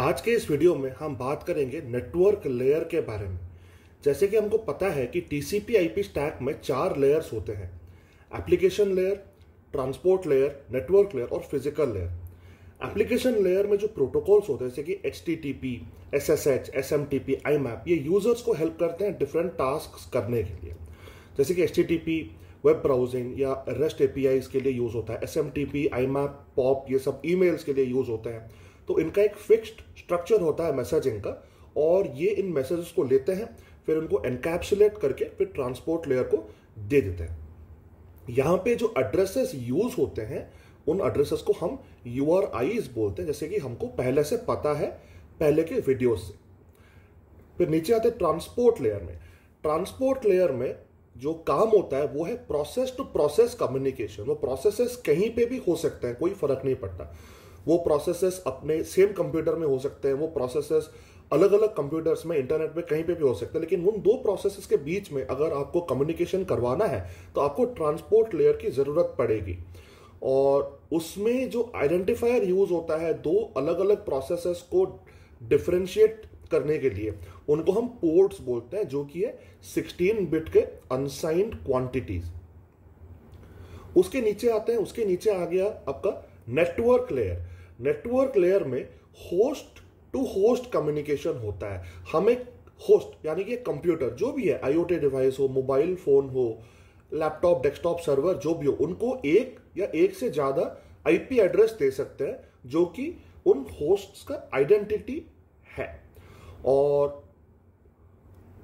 आज के इस वीडियो में हम बात करेंगे नेटवर्क लेयर के बारे में जैसे कि हमको पता है कि T C P P I stack में चार लेयर्स होते हैं application layer transport layer network layer और फिजिकल लेयर एप्लीकेशन लेयर में जो प्रोटोकॉल्स होते हैं जैसे कि H T T P S S H S M T P IMAP ये यूजर्स को हेल्प करते हैं डिफरेंट टास्क करने के लिए जैसे कि H T T P web browsing या रेस्ट ए पी आई के लिए यूज़ होता है S M T P IMAP POP ये सब ई मेल्स के लिए यूज़ होते हैं तो इनका एक फिक्स्ड स्ट्रक्चर होता है मैसेजिंग का और ये इन मैसेजेस को लेते हैं फिर उनको एनकैप्सुलेट करके फिर ट्रांसपोर्ट लेयर को दे देते हैं यहाँ पे जो एड्रेसेस यूज होते हैं उन एड्रेसेस को हम यू आर आईज बोलते हैं जैसे कि हमको पहले से पता है पहले के वीडियो से फिर नीचे आते ट्रांसपोर्ट लेयर में ट्रांसपोर्ट लेयर में जो काम होता है वो है प्रोसेस टू प्रोसेस कम्युनिकेशन वो प्रोसेसेस कहीं पे भी हो सकते हैं कोई फर्क नहीं पड़ता वो प्रोसेसेस अपने सेम कंप्यूटर में हो सकते हैं वो प्रोसेसेस अलग अलग कंप्यूटर्स में इंटरनेट में कहीं पे भी हो सकता है लेकिन उन दो प्रोसेसेस के बीच में अगर आपको कम्युनिकेशन करवाना है तो आपको ट्रांसपोर्ट लेयर की ज़रूरत पड़ेगी और उसमें जो आइडेंटिफायर यूज़ होता है दो अलग अलग प्रोसेसेस को डिफ्रेंशिएट करने के लिए उनको हम पोर्ट्स बोलते हैं जो कि है 16 बिट के अनसाइंड क्वांटिटीज उसके नीचे आते हैं उसके नीचे आ गया आपका नेटवर्क लेयर नेटवर्क लेयर में होस्ट टू होस्ट कम्युनिकेशन होता है हम एक होस्ट यानी कि कंप्यूटर जो भी है आईओटी डिवाइस हो मोबाइल फोन हो लैपटॉप डेस्कटॉप सर्वर जो भी हो उनको एक या एक से ज़्यादा आईपी एड्रेस दे सकते हैं जो कि उन होस्ट का आइडेंटिटी है और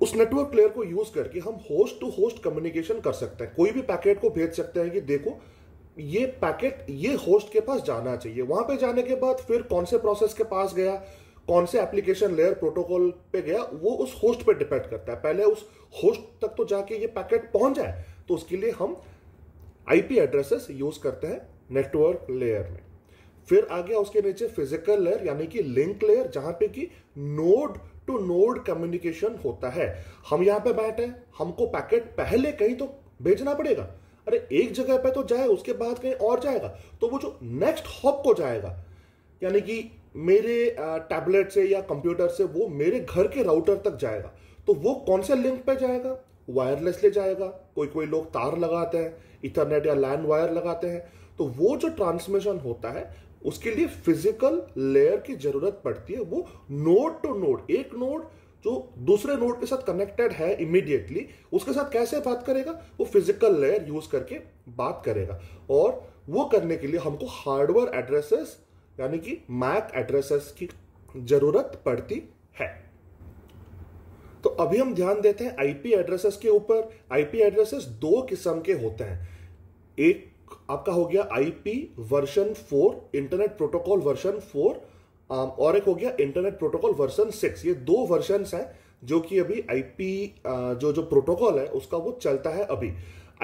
उस नेटवर्क लेयर को यूज करके हम होस्ट टू होस्ट कम्युनिकेशन कर सकते हैं कोई भी पैकेट को भेज सकते हैं कि देखो ये पैकेट ये होस्ट के पास जाना चाहिए वहां पे जाने के बाद फिर कौन से प्रोसेस के पास गया कौन से एप्लीकेशन लेयर प्रोटोकॉल पे गया वो उस होस्ट पे डिपेंड करता है पहले उस होस्ट तक तो जाके ये पैकेट पहुंच जाए तो उसके लिए हम आईपी एड्रेसेस यूज करते हैं नेटवर्क लेयर में फिर आ गया उसके नीचे फिजिकल लेयर यानी कि लिंक लेयर जहां पे कि नोड टू नोड कम्युनिकेशन होता है हम यहां पे बैठे हमको पैकेट पहले कहीं तो भेजना पड़ेगा अरे एक जगह पे तो जाए उसके बाद कहीं और जाएगा तो वो जो नेक्स्ट हॉप को जाएगा यानी कि मेरे टैबलेट से या कंप्यूटर से वो मेरे घर के राउटर तक जाएगा तो वो कौन से लिंक पे जाएगा वायरलेस ले जाएगा कोई कोई लोग तार लगाते हैं इथरनेट या लैंड वायर लगाते हैं तो वो जो ट्रांसमिशन होता है उसके लिए फिजिकल लेयर की जरूरत पड़ती है वो नोड टू नोड एक नोड जो दूसरे नोड के साथ कनेक्टेड है इमीडिएटली उसके साथ कैसे बात करेगा वो फिजिकल लेयर यूज करके बात करेगा और वो करने के लिए हमको हार्डवेयर एड्रेसेस यानी कि मैक एड्रेसेस की जरूरत पड़ती है तो अभी हम ध्यान देते हैं आईपी एड्रेसेस के ऊपर आईपी एड्रेसेस दो किस्म के होते हैं एक आपका हो गया IP version four internet protocol version four Um, और एक हो गया इंटरनेट प्रोटोकॉल वर्जन सिक्स ये दो वर्जन हैं जो कि अभी आईपी uh, जो जो प्रोटोकॉल है उसका वो चलता है अभी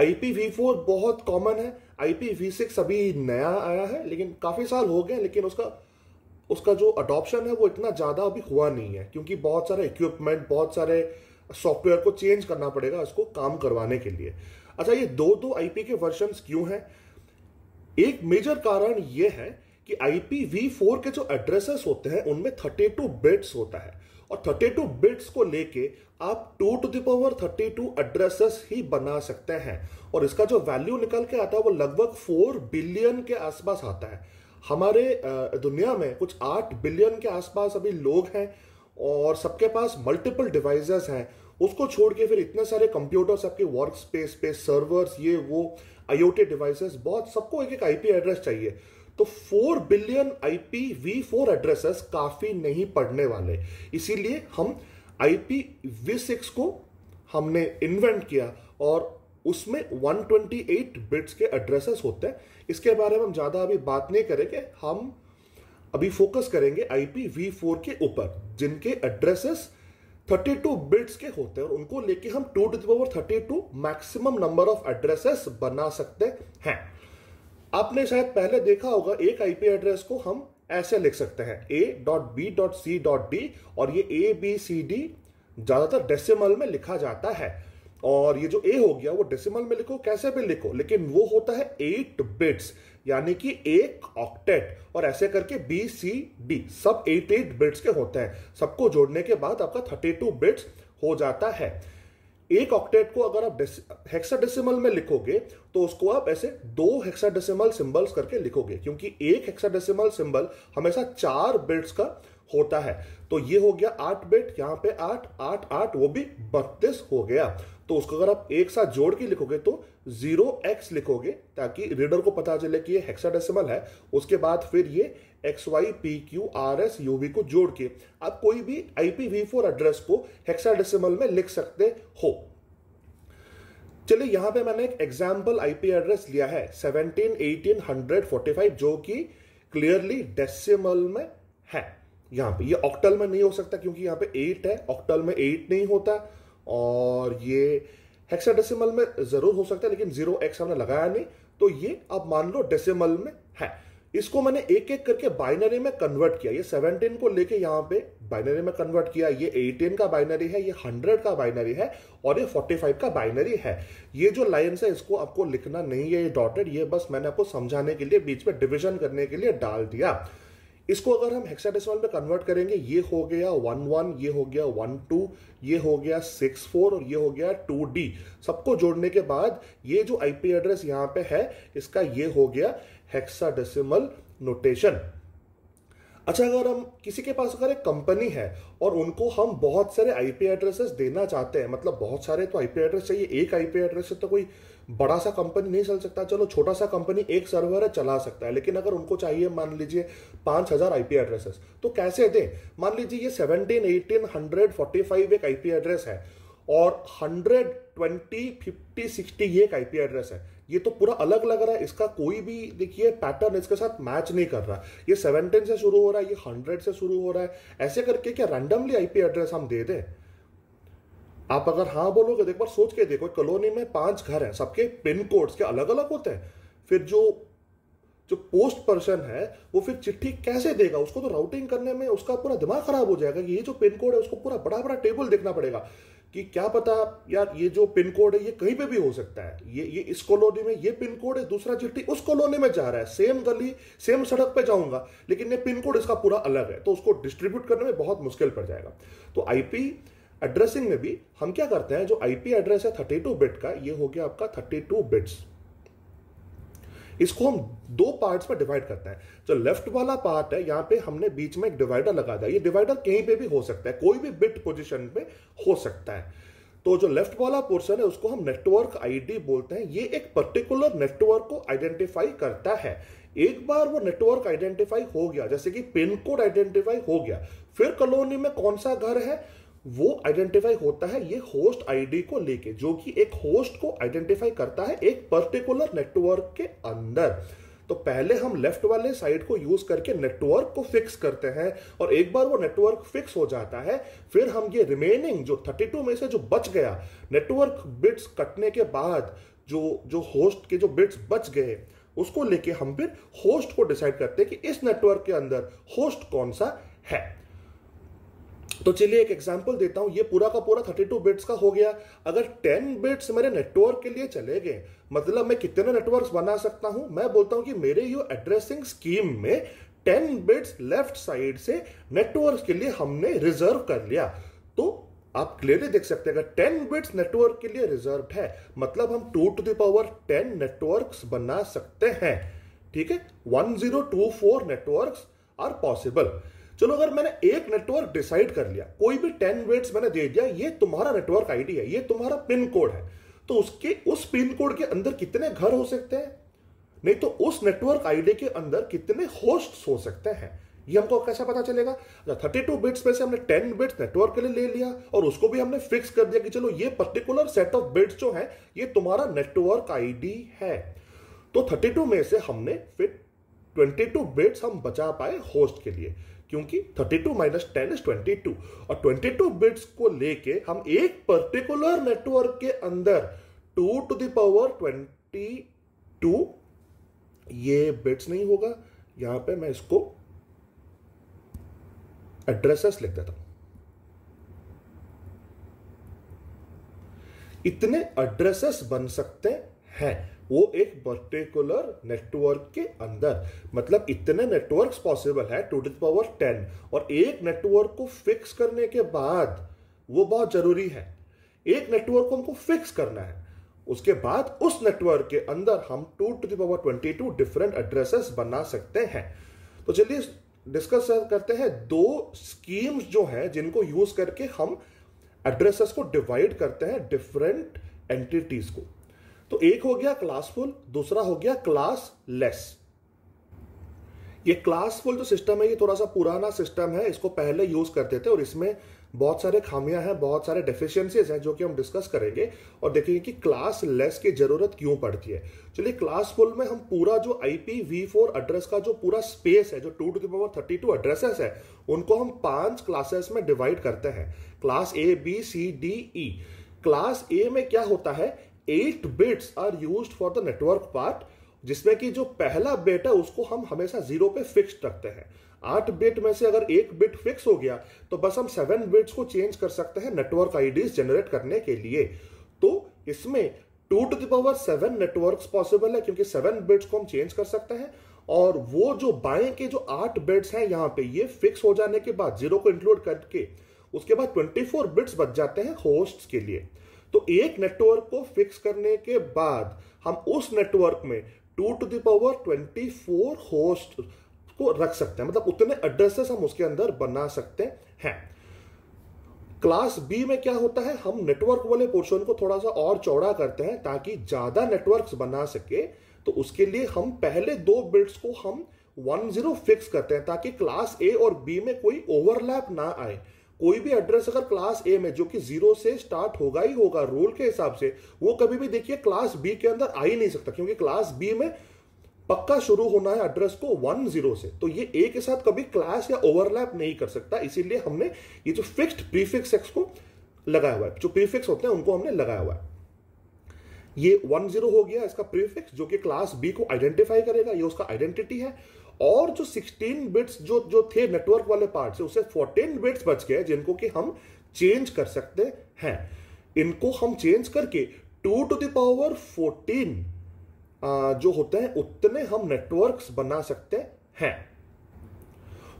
आईपी वी फोर बहुत कॉमन है आईपी वी सिक्स अभी नया आया है लेकिन काफ़ी साल हो गए लेकिन उसका उसका जो अडॉप्शन है वो इतना ज़्यादा अभी हुआ नहीं है क्योंकि बहुत सारे इक्विपमेंट बहुत सारे सॉफ्टवेयर को चेंज करना पड़ेगा इसको काम करवाने के लिए अच्छा ये दो दो आईपी के वर्जन क्यों हैं एक मेजर कारण ये है कि IPv4 के जो एड्रेसेस होते हैं उनमें 32 बिट्स होता है और 32 बिट्स को लेके आप 2 टू द पावर 32 एड्रेसेस ही बना सकते हैं और इसका जो वैल्यू निकल के आता है वो लगभग 4 बिलियन के आसपास आता है हमारे दुनिया में कुछ 8 बिलियन के आसपास अभी लोग हैं और सबके पास मल्टीपल डिवाइसेस हैं उसको छोड़ के फिर इतने सारे कंप्यूटर्स आपके वर्क स्पेस पे सर्वर्स ये वो आईओटी डिवाइसेस बहुत सबको एक एक आईपी एड्रेस चाहिए तो four billion IP V four addresses काफी नहीं पढ़ने वाले इसीलिए हम आईपी वी सिक्स को हमने इन्वेंट किया और उसमें 128 बिट्स के एड्रेसेस होते हैं इसके बारे में हम ज़्यादा अभी बात नहीं करेंगे हम अभी फोकस करेंगे आईपी वी फोर के ऊपर जिनके एड्रेसेस 32 बिट्स के होते हैं और उनको लेके हम two to thirty two maximum number of addresses बना सकते हैं आपने शायद पहले देखा होगा एक आईपी एड्रेस को हम ऐसे लिख सकते हैं A dot B dot C dot D और ये ए बी सी डी ज़्यादातर डेसिमल में लिखा जाता है और ये जो ए हो गया वो डेसिमल में लिखो कैसे भी लिखो लेकिन वो होता है एट बिट्स यानी कि एक ऑक्टेट और ऐसे करके बी सी डी सब एट एट बिट्स के होते हैं सबको जोड़ने के बाद आपका थर्टी टू बिट्स हो जाता है एक ऑक्टेट को अगर आप हेक्साडेसिमल में लिखोगे तो उसको आप ऐसे दो हेक्साडेसिमल सिंबल्स करके लिखोगे क्योंकि एक हेक्साडेसिमल सिंबल हमेशा चार बिट्स का होता है तो ये हो गया आठ बिट यहाँ पे आठ आठ आठ वो भी बत्तीस हो गया तो उसको अगर आप एक साथ जोड़ के लिखोगे तो जीरो एक्स लिखोगे ताकि रीडर को पता चले कि ये हेक्साडेसिमल है उसके बाद फिर ये X Y P Q R S U V को जोड़ के आप कोई भी I P V four address को हेक्साडेसिमल में लिख सकते हो चलिए यहां पे मैंने एक एग्जाम्पल आईपी एड्रेस लिया है seventeen eighteen hundred forty five जो कि क्लियरली डेसिमल में है यहां पे ये ऑक्टल में नहीं हो सकता क्योंकि यहां पे एट है ऑक्टल में एट नहीं होता और ये हेक्साडेसिमल में जरूर हो सकता है लेकिन जीरो एक्स हमने लगाया नहीं तो ये आप मान लो डेसिमल में है इसको मैंने एक एक करके बाइनरी में कन्वर्ट किया ये 17 को लेके यहाँ पे बाइनरी में कन्वर्ट किया ये 18 का बाइनरी है ये 100 का बाइनरी है और ये 45 का बाइनरी है ये जो लाइन्स है इसको आपको लिखना नहीं है ये डॉटेड ये बस मैंने आपको समझाने के लिए बीच में डिविजन करने के लिए डाल दिया इसको अगर हम हेक्साडेसिमल में कन्वर्ट करेंगे ये हो गया वन वन ये हो गया वन टू ये हो गया सिक्स फोर और ये हो गया टू डी सबको जोड़ने के बाद ये जो आईपी एड्रेस यहाँ पे है इसका ये हो गया हेक्साडेसिमल नोटेशन अच्छा अगर हम किसी के पास अगर एक कंपनी है और उनको हम बहुत सारे आईपी एड्रेसेस देना चाहते हैं मतलब बहुत सारे तो आईपी एड्रेस चाहिए एक आईपी एड्रेस से तो कोई बड़ा सा कंपनी नहीं चल सकता चलो छोटा सा कंपनी एक सर्वर है चला सकता है लेकिन अगर उनको चाहिए मान लीजिए पाँच हज़ार आई एड्रेसेस तो कैसे दें मान लीजिए ये seventeen eighteen hundred forty five एक आई एड्रेस है और हंड्रेड ट्वेंटी फिफ्टी सिक्सटी ये एक आई एड्रेस है ये तो पूरा अलग लग रहा है इसका कोई भी देखिए पैटर्न इसके साथ मैच नहीं कर रहा ये सेवनटीन से शुरू हो रहा है ये हंड्रेड से शुरू हो रहा है ऐसे करके क्या रैंडमली आईपी एड्रेस हम दे दें आप अगर हाँ बोलोगे एक बार सोच के देखो कॉलोनी में पांच घर हैं सबके पिन कोड्स के अलग अलग होते हैं फिर जो जो पोस्ट पर्सन है वो फिर चिट्ठी कैसे देगा उसको तो राउटिंग करने में उसका पूरा दिमाग खराब हो जाएगा कि ये जो पिन कोड है उसको पूरा बड़ा बड़ा टेबल देखना पड़ेगा कि क्या पता यार ये जो पिन कोड है ये कहीं पे भी हो सकता है ये ये इस कॉलोनी में ये पिन कोड है दूसरा चिट्ठी उस कॉलोनी में जा रहा है सेम गली सेम सड़क पे जाऊंगा लेकिन ये पिन कोड इसका पूरा अलग है तो उसको डिस्ट्रीब्यूट करने में बहुत मुश्किल पड़ जाएगा तो आईपी एड्रेसिंग में भी हम क्या करते हैं जो आईपी एड्रेस है टू बिट का ये हो गया आपका टू बिट्स इसको हम दो पार्ट्स में डिवाइड करते हैं जो लेफ्ट वाला पार्ट है यहाँ पे हमने बीच में एक डिवाइडर लगा दिया ये डिवाइडर कहीं पे भी हो सकता है कोई भी बिट पोजिशन पे हो सकता है तो जो लेफ्ट वाला पोर्सन है उसको हम नेटवर्क आईडी बोलते हैं ये एक पर्टिकुलर नेटवर्क को आइडेंटिफाई करता है एक बार वो नेटवर्क आइडेंटिफाई हो गया जैसे कि पिन कोड आइडेंटिफाई हो गया फिर कॉलोनी में कौन सा घर है वो आइडेंटिफाई होता है ये होस्ट आईडी को लेके जो कि एक होस्ट को आइडेंटिफाई करता है एक पर्टिकुलर नेटवर्क के अंदर तो पहले हम लेफ्ट वाले साइड को यूज करके नेटवर्क को फिक्स करते हैं और एक बार वो नेटवर्क फिक्स हो जाता है फिर हम ये रिमेनिंग जो 32 में से जो बच गया नेटवर्क बिट्स कटने के बाद जो जो होस्ट के जो बिट्स बच गए उसको लेके हम फिर होस्ट को डिसाइड करते हैं कि इस नेटवर्क के अंदर होस्ट कौन सा है तो चलिए एक एग्जाम्पल देता हूं ये पूरा का पूरा थर्टी टू बिट्स का हो गया अगर टेन बिट्स मेरे नेटवर्क के लिए चले गए मतलब मैं कितने नेटवर्क बना सकता हूं मैं बोलता हूं कि मेरे यू एड्रेसिंग स्कीम में 10 बिट्स लेफ्ट साइड से नेटवर्क के लिए हमने रिजर्व कर लिया तो आप क्लियरली देख सकते हैं अगर टेन बिट्स नेटवर्क के लिए रिजर्व है मतलब हम two to the power ten network बना सकते हैं ठीक है one zero two four network are possible चलो अगर मैंने एक नेटवर्क डिसाइड कर लिया कोई भी टेन वेट्स मैंने दे दिया ये तुम्हारा नेटवर्क आईडी है ये तुम्हारा पिन कोड है तो उसके उस पिन कोड के अंदर कितने घर हो सकते हैं नहीं तो उस नेटवर्क आईडी के अंदर कितने होस्ट हो सकते हैं ये हमको कैसे पता चलेगा थर्टी टू बिट्स में से हमने टेन बिट्स नेटवर्क के लिए ले लिया और उसको भी हमने फिक्स कर दिया कि चलो ये पर्टिकुलर सेट ऑफ बिट्स जो है ये तुम्हारा नेटवर्क आईडी है तो थर्टी टू में से हमने फिर 22 बिट्स हम बचा पाए होस्ट के लिए क्योंकि 32 two minus ten is twenty और 22 बिट्स को लेके हम एक पर्टिकुलर नेटवर्क के अंदर 2 टू दावर 22 ये बिट्स नहीं होगा यहां पे मैं इसको एड्रेसेस लिख देता हूं इतने एड्रेसेस बन सकते हैं है वो एक पर्टिकुलर नेटवर्क के अंदर मतलब इतने नेटवर्क्स पॉसिबल है टू डी पावर टेन और एक नेटवर्क को फिक्स करने के बाद वो बहुत जरूरी है एक नेटवर्क को हमको फिक्स करना है उसके बाद उस नेटवर्क के अंदर हम two to the power twenty two different addresses बना सकते हैं तो चलिए डिस्कस करते हैं दो स्कीम्स जो हैं जिनको यूज करके हम एड्रेसेस को डिवाइड करते हैं डिफरेंट एंटिटीज को तो एक हो गया क्लासफुल दूसरा हो गया क्लास लेस ये क्लासफुल जो सिस्टम है ये थोड़ा सा पुराना सिस्टम है इसको पहले यूज करते थे और इसमें बहुत सारे खामियां हैं बहुत सारे डेफिशिएंसीज हैं जो कि हम डिस्कस करेंगे और देखेंगे कि क्लास लेस की जरूरत क्यों पड़ती है चलिए क्लास फुल में हम पूरा जो I P V four address का जो पूरा स्पेस है जो two to the power thirty two addresses है उनको हम पांच क्लासेस में डिवाइड करते हैं class A B C D E class A में क्या होता है eight bits are use for the network part जिसमें कि जो पहला बिट है उसको हम हमेशा जीरो पे फिक्स रखते हैं आठ बिट में से अगर एक बिट फिक्स हो गया तो बस हम सेवन बिट्स को चेंज कर सकते हैं नेटवर्क आईडीज जनरेट करने के लिए तो इसमें two to the power seven network possible है क्योंकि सेवन बिट्स को हम चेंज कर सकते हैं और वो जो बाएं के जो आठ बिट्स हैं यहाँ पे ये फिक्स हो जाने के बाद जीरो को इंक्लूड करके उसके बाद 24 बिट्स बच जाते हैं होस्ट के लिए तो एक नेटवर्क को फिक्स करने के बाद हम उस नेटवर्क में two to the power twenty four host को रख सकते हैं मतलब उतने एड्रेसेस हम उसके अंदर बना सकते हैं क्लास बी में क्या होता है हम नेटवर्क वाले पोर्शन को थोड़ा सा और चौड़ा करते हैं ताकि ज्यादा नेटवर्क्स बना सके तो उसके लिए हम पहले दो बिल्ड्स को हम वन जीरो फिक्स करते हैं ताकि क्लास ए और बी में कोई ओवरलैप ना आए कोई भी एड्रेस अगर क्लास ए में जो कि जीरो से स्टार्ट होगा ही होगा रूल के हिसाब से वो कभी भी देखिए क्लास बी के अंदर आ ही नहीं सकता क्योंकि क्लास बी में पक्का शुरू होना है एड्रेस को वन जीरो से तो ये ए के साथ कभी क्लास या ओवरलैप नहीं कर सकता इसीलिए हमने ये जो फिक्स्ड प्रीफिक्स एक्स को लगाया हुआ है जो प्रीफिक्स होते हैं उनको हमने लगाया हुआ है ये वन जीरो हो गया इसका प्रीफिक्स जो कि क्लास बी को आइडेंटिफाई करेगा ये उसका आइडेंटिटी है और जो 16 बिट्स जो जो थे नेटवर्क वाले पार्ट से उसे 14 बिट्स बच गए जिनको कि हम चेंज कर सकते हैं इनको हम चेंज करके टू टू दावर फोर्टीन जो होते हैं उतने हम नेटवर्क्स बना सकते हैं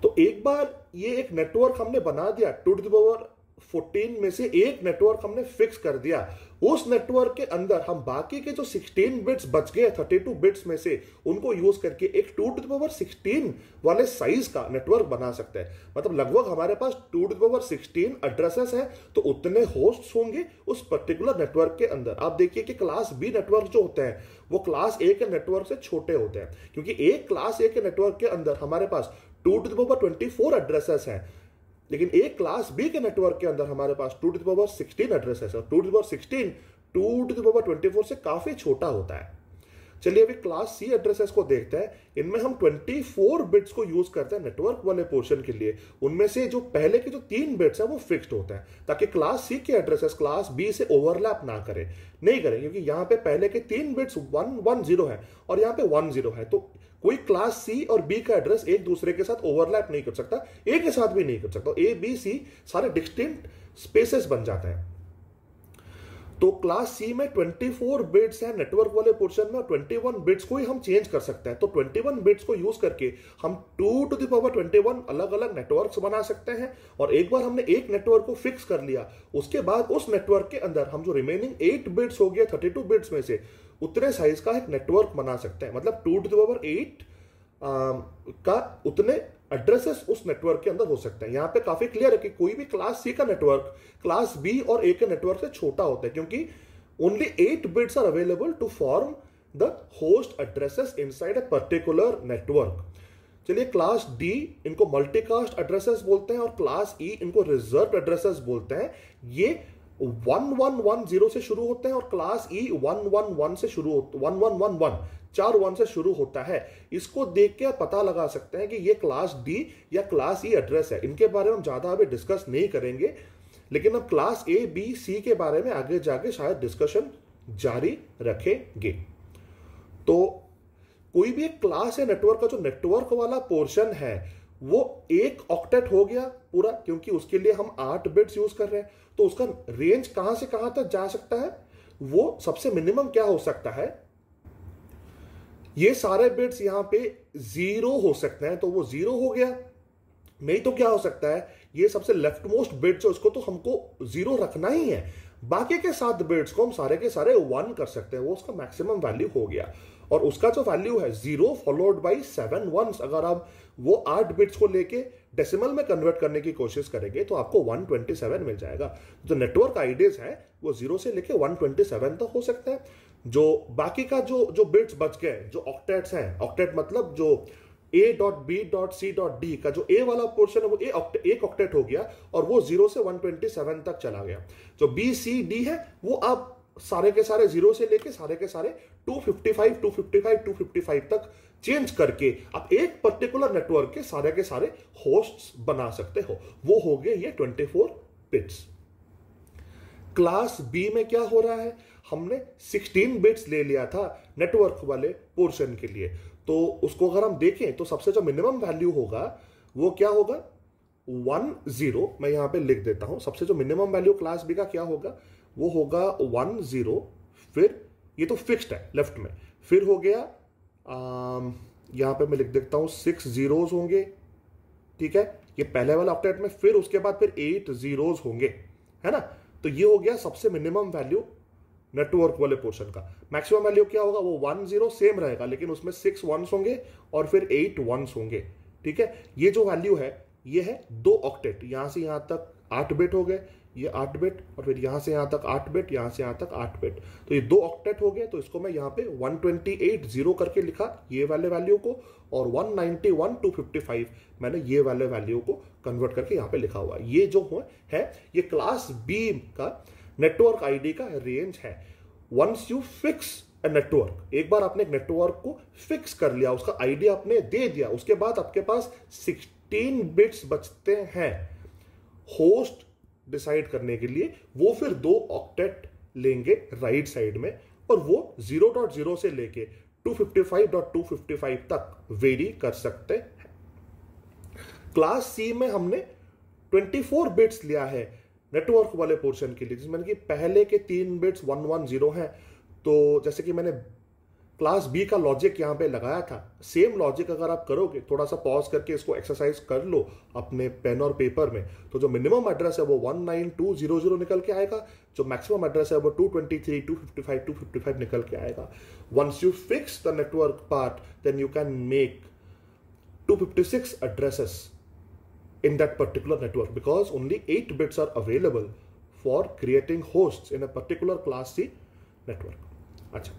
तो एक बार ये एक नेटवर्क हमने बना दिया टू टू दावर फोर्टीन में से एक नेटवर्क हमने फिक्स कर दिया उस नेटवर्क के अंदर हम बाकी के जो 16 बिट्स बच गए 32 बिट्स में से उनको यूज करके एक टू टू पावर सिक्सटीन वाले साइज का नेटवर्क बना सकते हैं मतलब लगभग हमारे पास two to power sixteen addresses हैं तो उतने होस्ट होंगे उस पर्टिकुलर नेटवर्क के अंदर आप देखिए कि क्लास बी नेटवर्क जो होते हैं वो क्लास ए के नेटवर्क से छोटे होते हैं क्योंकि एक क्लास ए के नेटवर्क के अंदर हमारे पास two to power twenty four addresses हैं लेकिन एक क्लास बी के नेटवर्क के अंदर हमारे पास two to the power sixteen address है sir two to the power sixteen two to the power twenty four से काफ़ी छोटा होता है चलिए अभी क्लास सी एड्रेसेस को देखते हैं इनमें हम 24 बिट्स को यूज करते हैं नेटवर्क वाले पोर्शन के लिए उनमें से जो पहले के जो तीन बिट्स है वो फिक्स्ड होते हैं ताकि क्लास सी के एड्रेसेस क्लास बी से ओवरलैप ना करें नहीं करें क्योंकि यहाँ पे पहले के तीन बिट्स वन वन जीरो है और यहाँ पे वन जीरो है तो कोई क्लास सी और बी का एड्रेस एक दूसरे के साथ ओवरलैप नहीं कर सकता ए के साथ भी नहीं कर सकता ए बी सी सारे डिस्टिंक्ट स्पेसेस बन जाते हैं तो क्लास सी में 24 फोर बिट्स है नेटवर्क वाले पोर्शन में 21 बिट्स को ही हम चेंज कर सकते हैं तो 21 बिट्स को यूज करके हम 2 टू द पावर 21 अलग अलग नेटवर्क्स बना सकते हैं और एक बार हमने एक नेटवर्क को फिक्स कर लिया उसके बाद उस नेटवर्क के अंदर हम जो रिमेनिंग 8 बिट्स हो गया 32 बिट्स में से उतने साइज का एक नेटवर्क बना सकते हैं मतलब टू टू दावर एट का उतने एड्रेसेस उस नेटवर्क के अंदर हो सकते हैं यहाँ पे काफी क्लियर है कि कोई भी क्लास सी का नेटवर्क क्लास बी और ए के नेटवर्क से छोटा होता है क्योंकि only eight bits are available to form the host addresses inside a particular network चलिए क्लास डी इनको मल्टीकास्ट एड्रेसेस बोलते हैं और क्लास ई e, इनको रिजर्व एड्रेसेस बोलते हैं ये वन वन वन जीरो से शुरू होते हैं और class E one one one से शुरू होते वन वन वन वन चार वन से शुरू होता है इसको देख के पता लगा सकते हैं कि ये क्लास डी या क्लास ई एड्रेस है इनके बारे में हम ज़्यादा अभी डिस्कस नहीं करेंगे लेकिन अब क्लास ए बी सी के बारे में आगे जाके शायद डिस्कशन जारी रखेंगे तो कोई भी एक क्लास या नेटवर्क का जो नेटवर्क वाला पोर्शन है वो एक ऑक्टेट हो गया पूरा क्योंकि उसके लिए हम आठ बिट्स यूज कर रहे हैं तो उसका रेंज कहां से कहां तक जा सकता है वो सबसे मिनिमम क्या हो सकता है ये सारे बिट्स यहां पे जीरो हो सकते हैं तो वो जीरो हो गया नहीं तो क्या हो सकता है ये सबसे लेफ्ट मोस्ट बिट्स है उसको तो हमको जीरो रखना ही है बाकी के सात बिट्स को हम सारे के सारे वन कर सकते हैं वो उसका मैक्सिमम वैल्यू हो गया और उसका जो वैल्यू है zero followed by seven one अगर आप वो आठ बिट्स को लेके डेसिमल में कन्वर्ट करने की कोशिश करेंगे तो आपको 127 मिल जाएगा जो नेटवर्क आइडियाज है वो जीरो से लेके 127 ट्वेंटी तो हो सकता है जो बाकी का जो जो बिट्स बच गए जो ऑक्टेट्स हैं ऑक्टेट मतलब जो A dot B dot C dot D का जो ए वाला पोर्शन है वो एक ऑक्टेट हो गया और वो जीरो से 127 तक चला गया जो बी सी डी है वो आप सारे के सारे जीरो से लेके सारे के सारे 255, 255, 255 तक चेंज करके आप एक पर्टिकुलर नेटवर्क के सारे के सारे होस्ट बना सकते हो वो हो गए ये 24 बिट्स क्लास बी में क्या हो रहा है हमने 16 बिट्स ले लिया था नेटवर्क वाले पोर्शन के लिए तो उसको अगर हम देखें तो सबसे जो मिनिमम वैल्यू होगा वो क्या होगा वन जीरो मैं यहाँ पे लिख देता हूं सबसे जो मिनिमम वैल्यू क्लास बी का क्या होगा वो होगा वन जीरो फिर ये तो फिक्स्ड है लेफ्ट में फिर हो गया Um, यहाँ पे मैं लिख देता हूँ सिक्स ज़ीरोज़ होंगे ठीक है ये पहले वाला ऑप्टेट में फिर उसके बाद फिर एट ज़ीरोज़ होंगे है ना तो ये हो गया सबसे मिनिमम वैल्यू नेटवर्क वाले पोर्शन का मैक्सिमम वैल्यू क्या होगा वो वन जीरो सेम रहेगा लेकिन उसमें सिक्स वंस होंगे और फिर एट वंस होंगे ठीक है ये जो वैल्यू है ये है दो ऑक्टेट यहां से यहां तक आठ बिट हो गए ये आठ बिट और फिर यहां से यहां तक आठ बिट यहां से यहां तक आठ बिट तो ये दो ऑक्टेट हो गए तो इसको मैं यहां पे 128 जीरो करके लिखा ये वाले वैल्यू को और 191 255 मैंने ये वाले वैल्यू को कन्वर्ट करके यहां पे लिखा हुआ ये जो है ये क्लास बी का नेटवर्क आईडी का रेंज है once you fix a network एक बार आपने एक नेटवर्क को फिक्स कर लिया उसका आईडी आपने दे दिया उसके बाद आपके पास सिक्सटीन बिट्स बचते हैं होस्ट डिसाइड करने के लिए वो फिर दो ऑक्टेट लेंगे राइट साइड में और वो 0.0 से लेके 255.255 तक वेरी कर सकते हैं क्लास सी में हमने 24 बिट्स लिया है नेटवर्क वाले पोर्शन के लिए जिसमें कि पहले के तीन बिट्स 110 हैं तो जैसे कि मैंने क्लास बी का लॉजिक यहाँ पे लगाया था सेम लॉजिक अगर आप करोगे थोड़ा सा पॉज करके इसको एक्सरसाइज कर लो अपने पेन और पेपर में तो जो मिनिमम एड्रेस है वो 19200 निकल के आएगा जो मैक्सिमम एड्रेस है वो 223, 255, 255 निकल के आएगा once you fix the network part then you can make six addresses in that particular network because only eight bits are available for creating host in a particular class C network अच्छा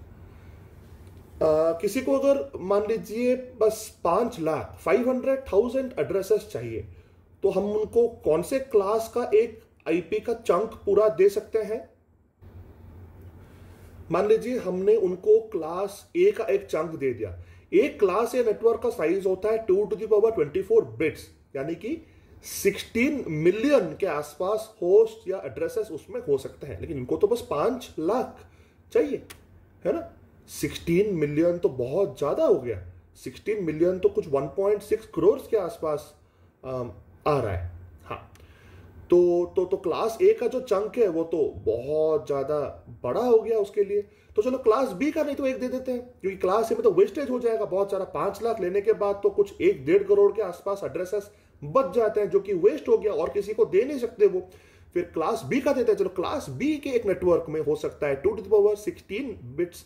किसी को अगर मान लीजिए बस पांच lakh five hundred thousand addresses चाहिए तो हम उनको कौन से क्लास का एक आईपी का चंक पूरा दे सकते हैं मान लीजिए हमने उनको क्लास ए का एक चंक दे दिया एक क्लास या नेटवर्क का साइज होता है two to power twenty four bits यानी कि 16 मिलियन के आसपास होस्ट या एड्रेसेस उसमें हो सकते हैं लेकिन इनको तो बस पांच लाख चाहिए है ना सिक्सटीन मिलियन तो बहुत ज़्यादा हो गया सिक्सटीन मिलियन तो कुछ वन पॉइंट सिक्स करोड़ के आसपास आ रहा है हाँ तो तो तो क्लास ए का जो चंक है वो तो बहुत ज़्यादा बड़ा हो गया उसके लिए तो चलो क्लास बी का नहीं तो एक दे देते हैं क्योंकि क्लास ए में तो वेस्टेज हो जाएगा बहुत सारा पाँच लाख लेने के बाद तो कुछ एक डेढ़ करोड़ के आसपास एड्रेसेस बच जाते हैं जो कि वेस्ट हो गया और किसी को दे नहीं सकते वो फिर क्लास बी का देते हैं चलो क्लास बी के एक नेटवर्क में हो सकता है two to the power sixteen bits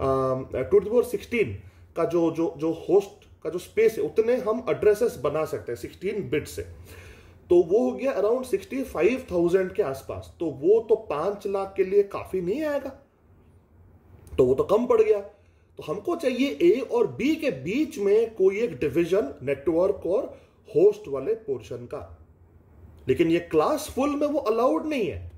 two the power sixteen का जो जो जो होस्ट का जो स्पेस है उतने हम एड्रेसेस बना सकते हैं सिक्सटीन बिट से तो वो हो गया अराउंड सिक्सटी फाइव थाउजेंड के आसपास तो वो तो पांच लाख के लिए काफी नहीं आएगा तो वो तो कम पड़ गया तो हमको चाहिए ए और बी के बीच में कोई एक डिवीजन नेटवर्क और होस्ट वाले पोर्शन का लेकिन ये क्लास फुल में वो अलाउड नहीं है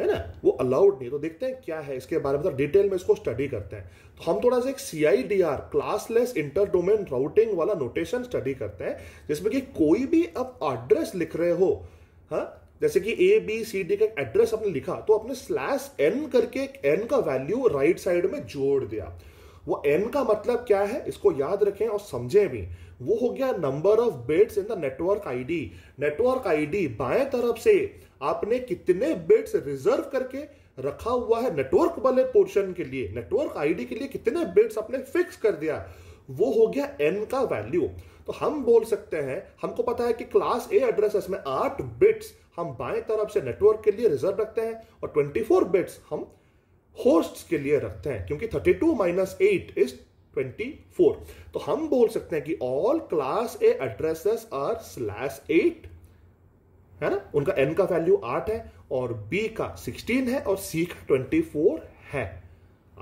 है ना वो अलाउड नहीं तो देखते हैं क्या है इसके बारे में डिटेल तो में इसको स्टडी करते हैं तो हम थोड़ा सा एक C I D R classless interdomain routing वाला नोटेशन स्टडी करते हैं जिसमें कि कोई भी आप एड्रेस लिख रहे हो हा? जैसे कि ए बी सी डी का एड्रेस आपने लिखा तो आपने स्लैश एन करके एन का वैल्यू राइट साइड में जोड़ दिया वो एन का मतलब क्या है इसको याद रखें और समझें भी वो हो गया number of bits in the network ID network ID बाएं तरफ से आपने कितने बिट्स रिजर्व करके रखा हुआ है नेटवर्क वाले पोर्शन के लिए नेटवर्क आईडी के लिए कितने बिट्स आपने फिक्स कर दिया वो हो गया एन का वैल्यू तो हम बोल सकते हैं हमको पता है कि क्लास ए एड्रेस में आठ बिट्स हम बाएं तरफ से नेटवर्क के लिए रिजर्व रखते हैं और 24 बिट्स हम होस्ट्स के लिए रखते हैं क्योंकि thirty two minus eight is 24 तो हम बोल सकते हैं कि all class A addresses are slash eight है ना उनका एन का वैल्यू आठ है और बी का सिक्सटीन है और सी का ट्वेंटी फोर है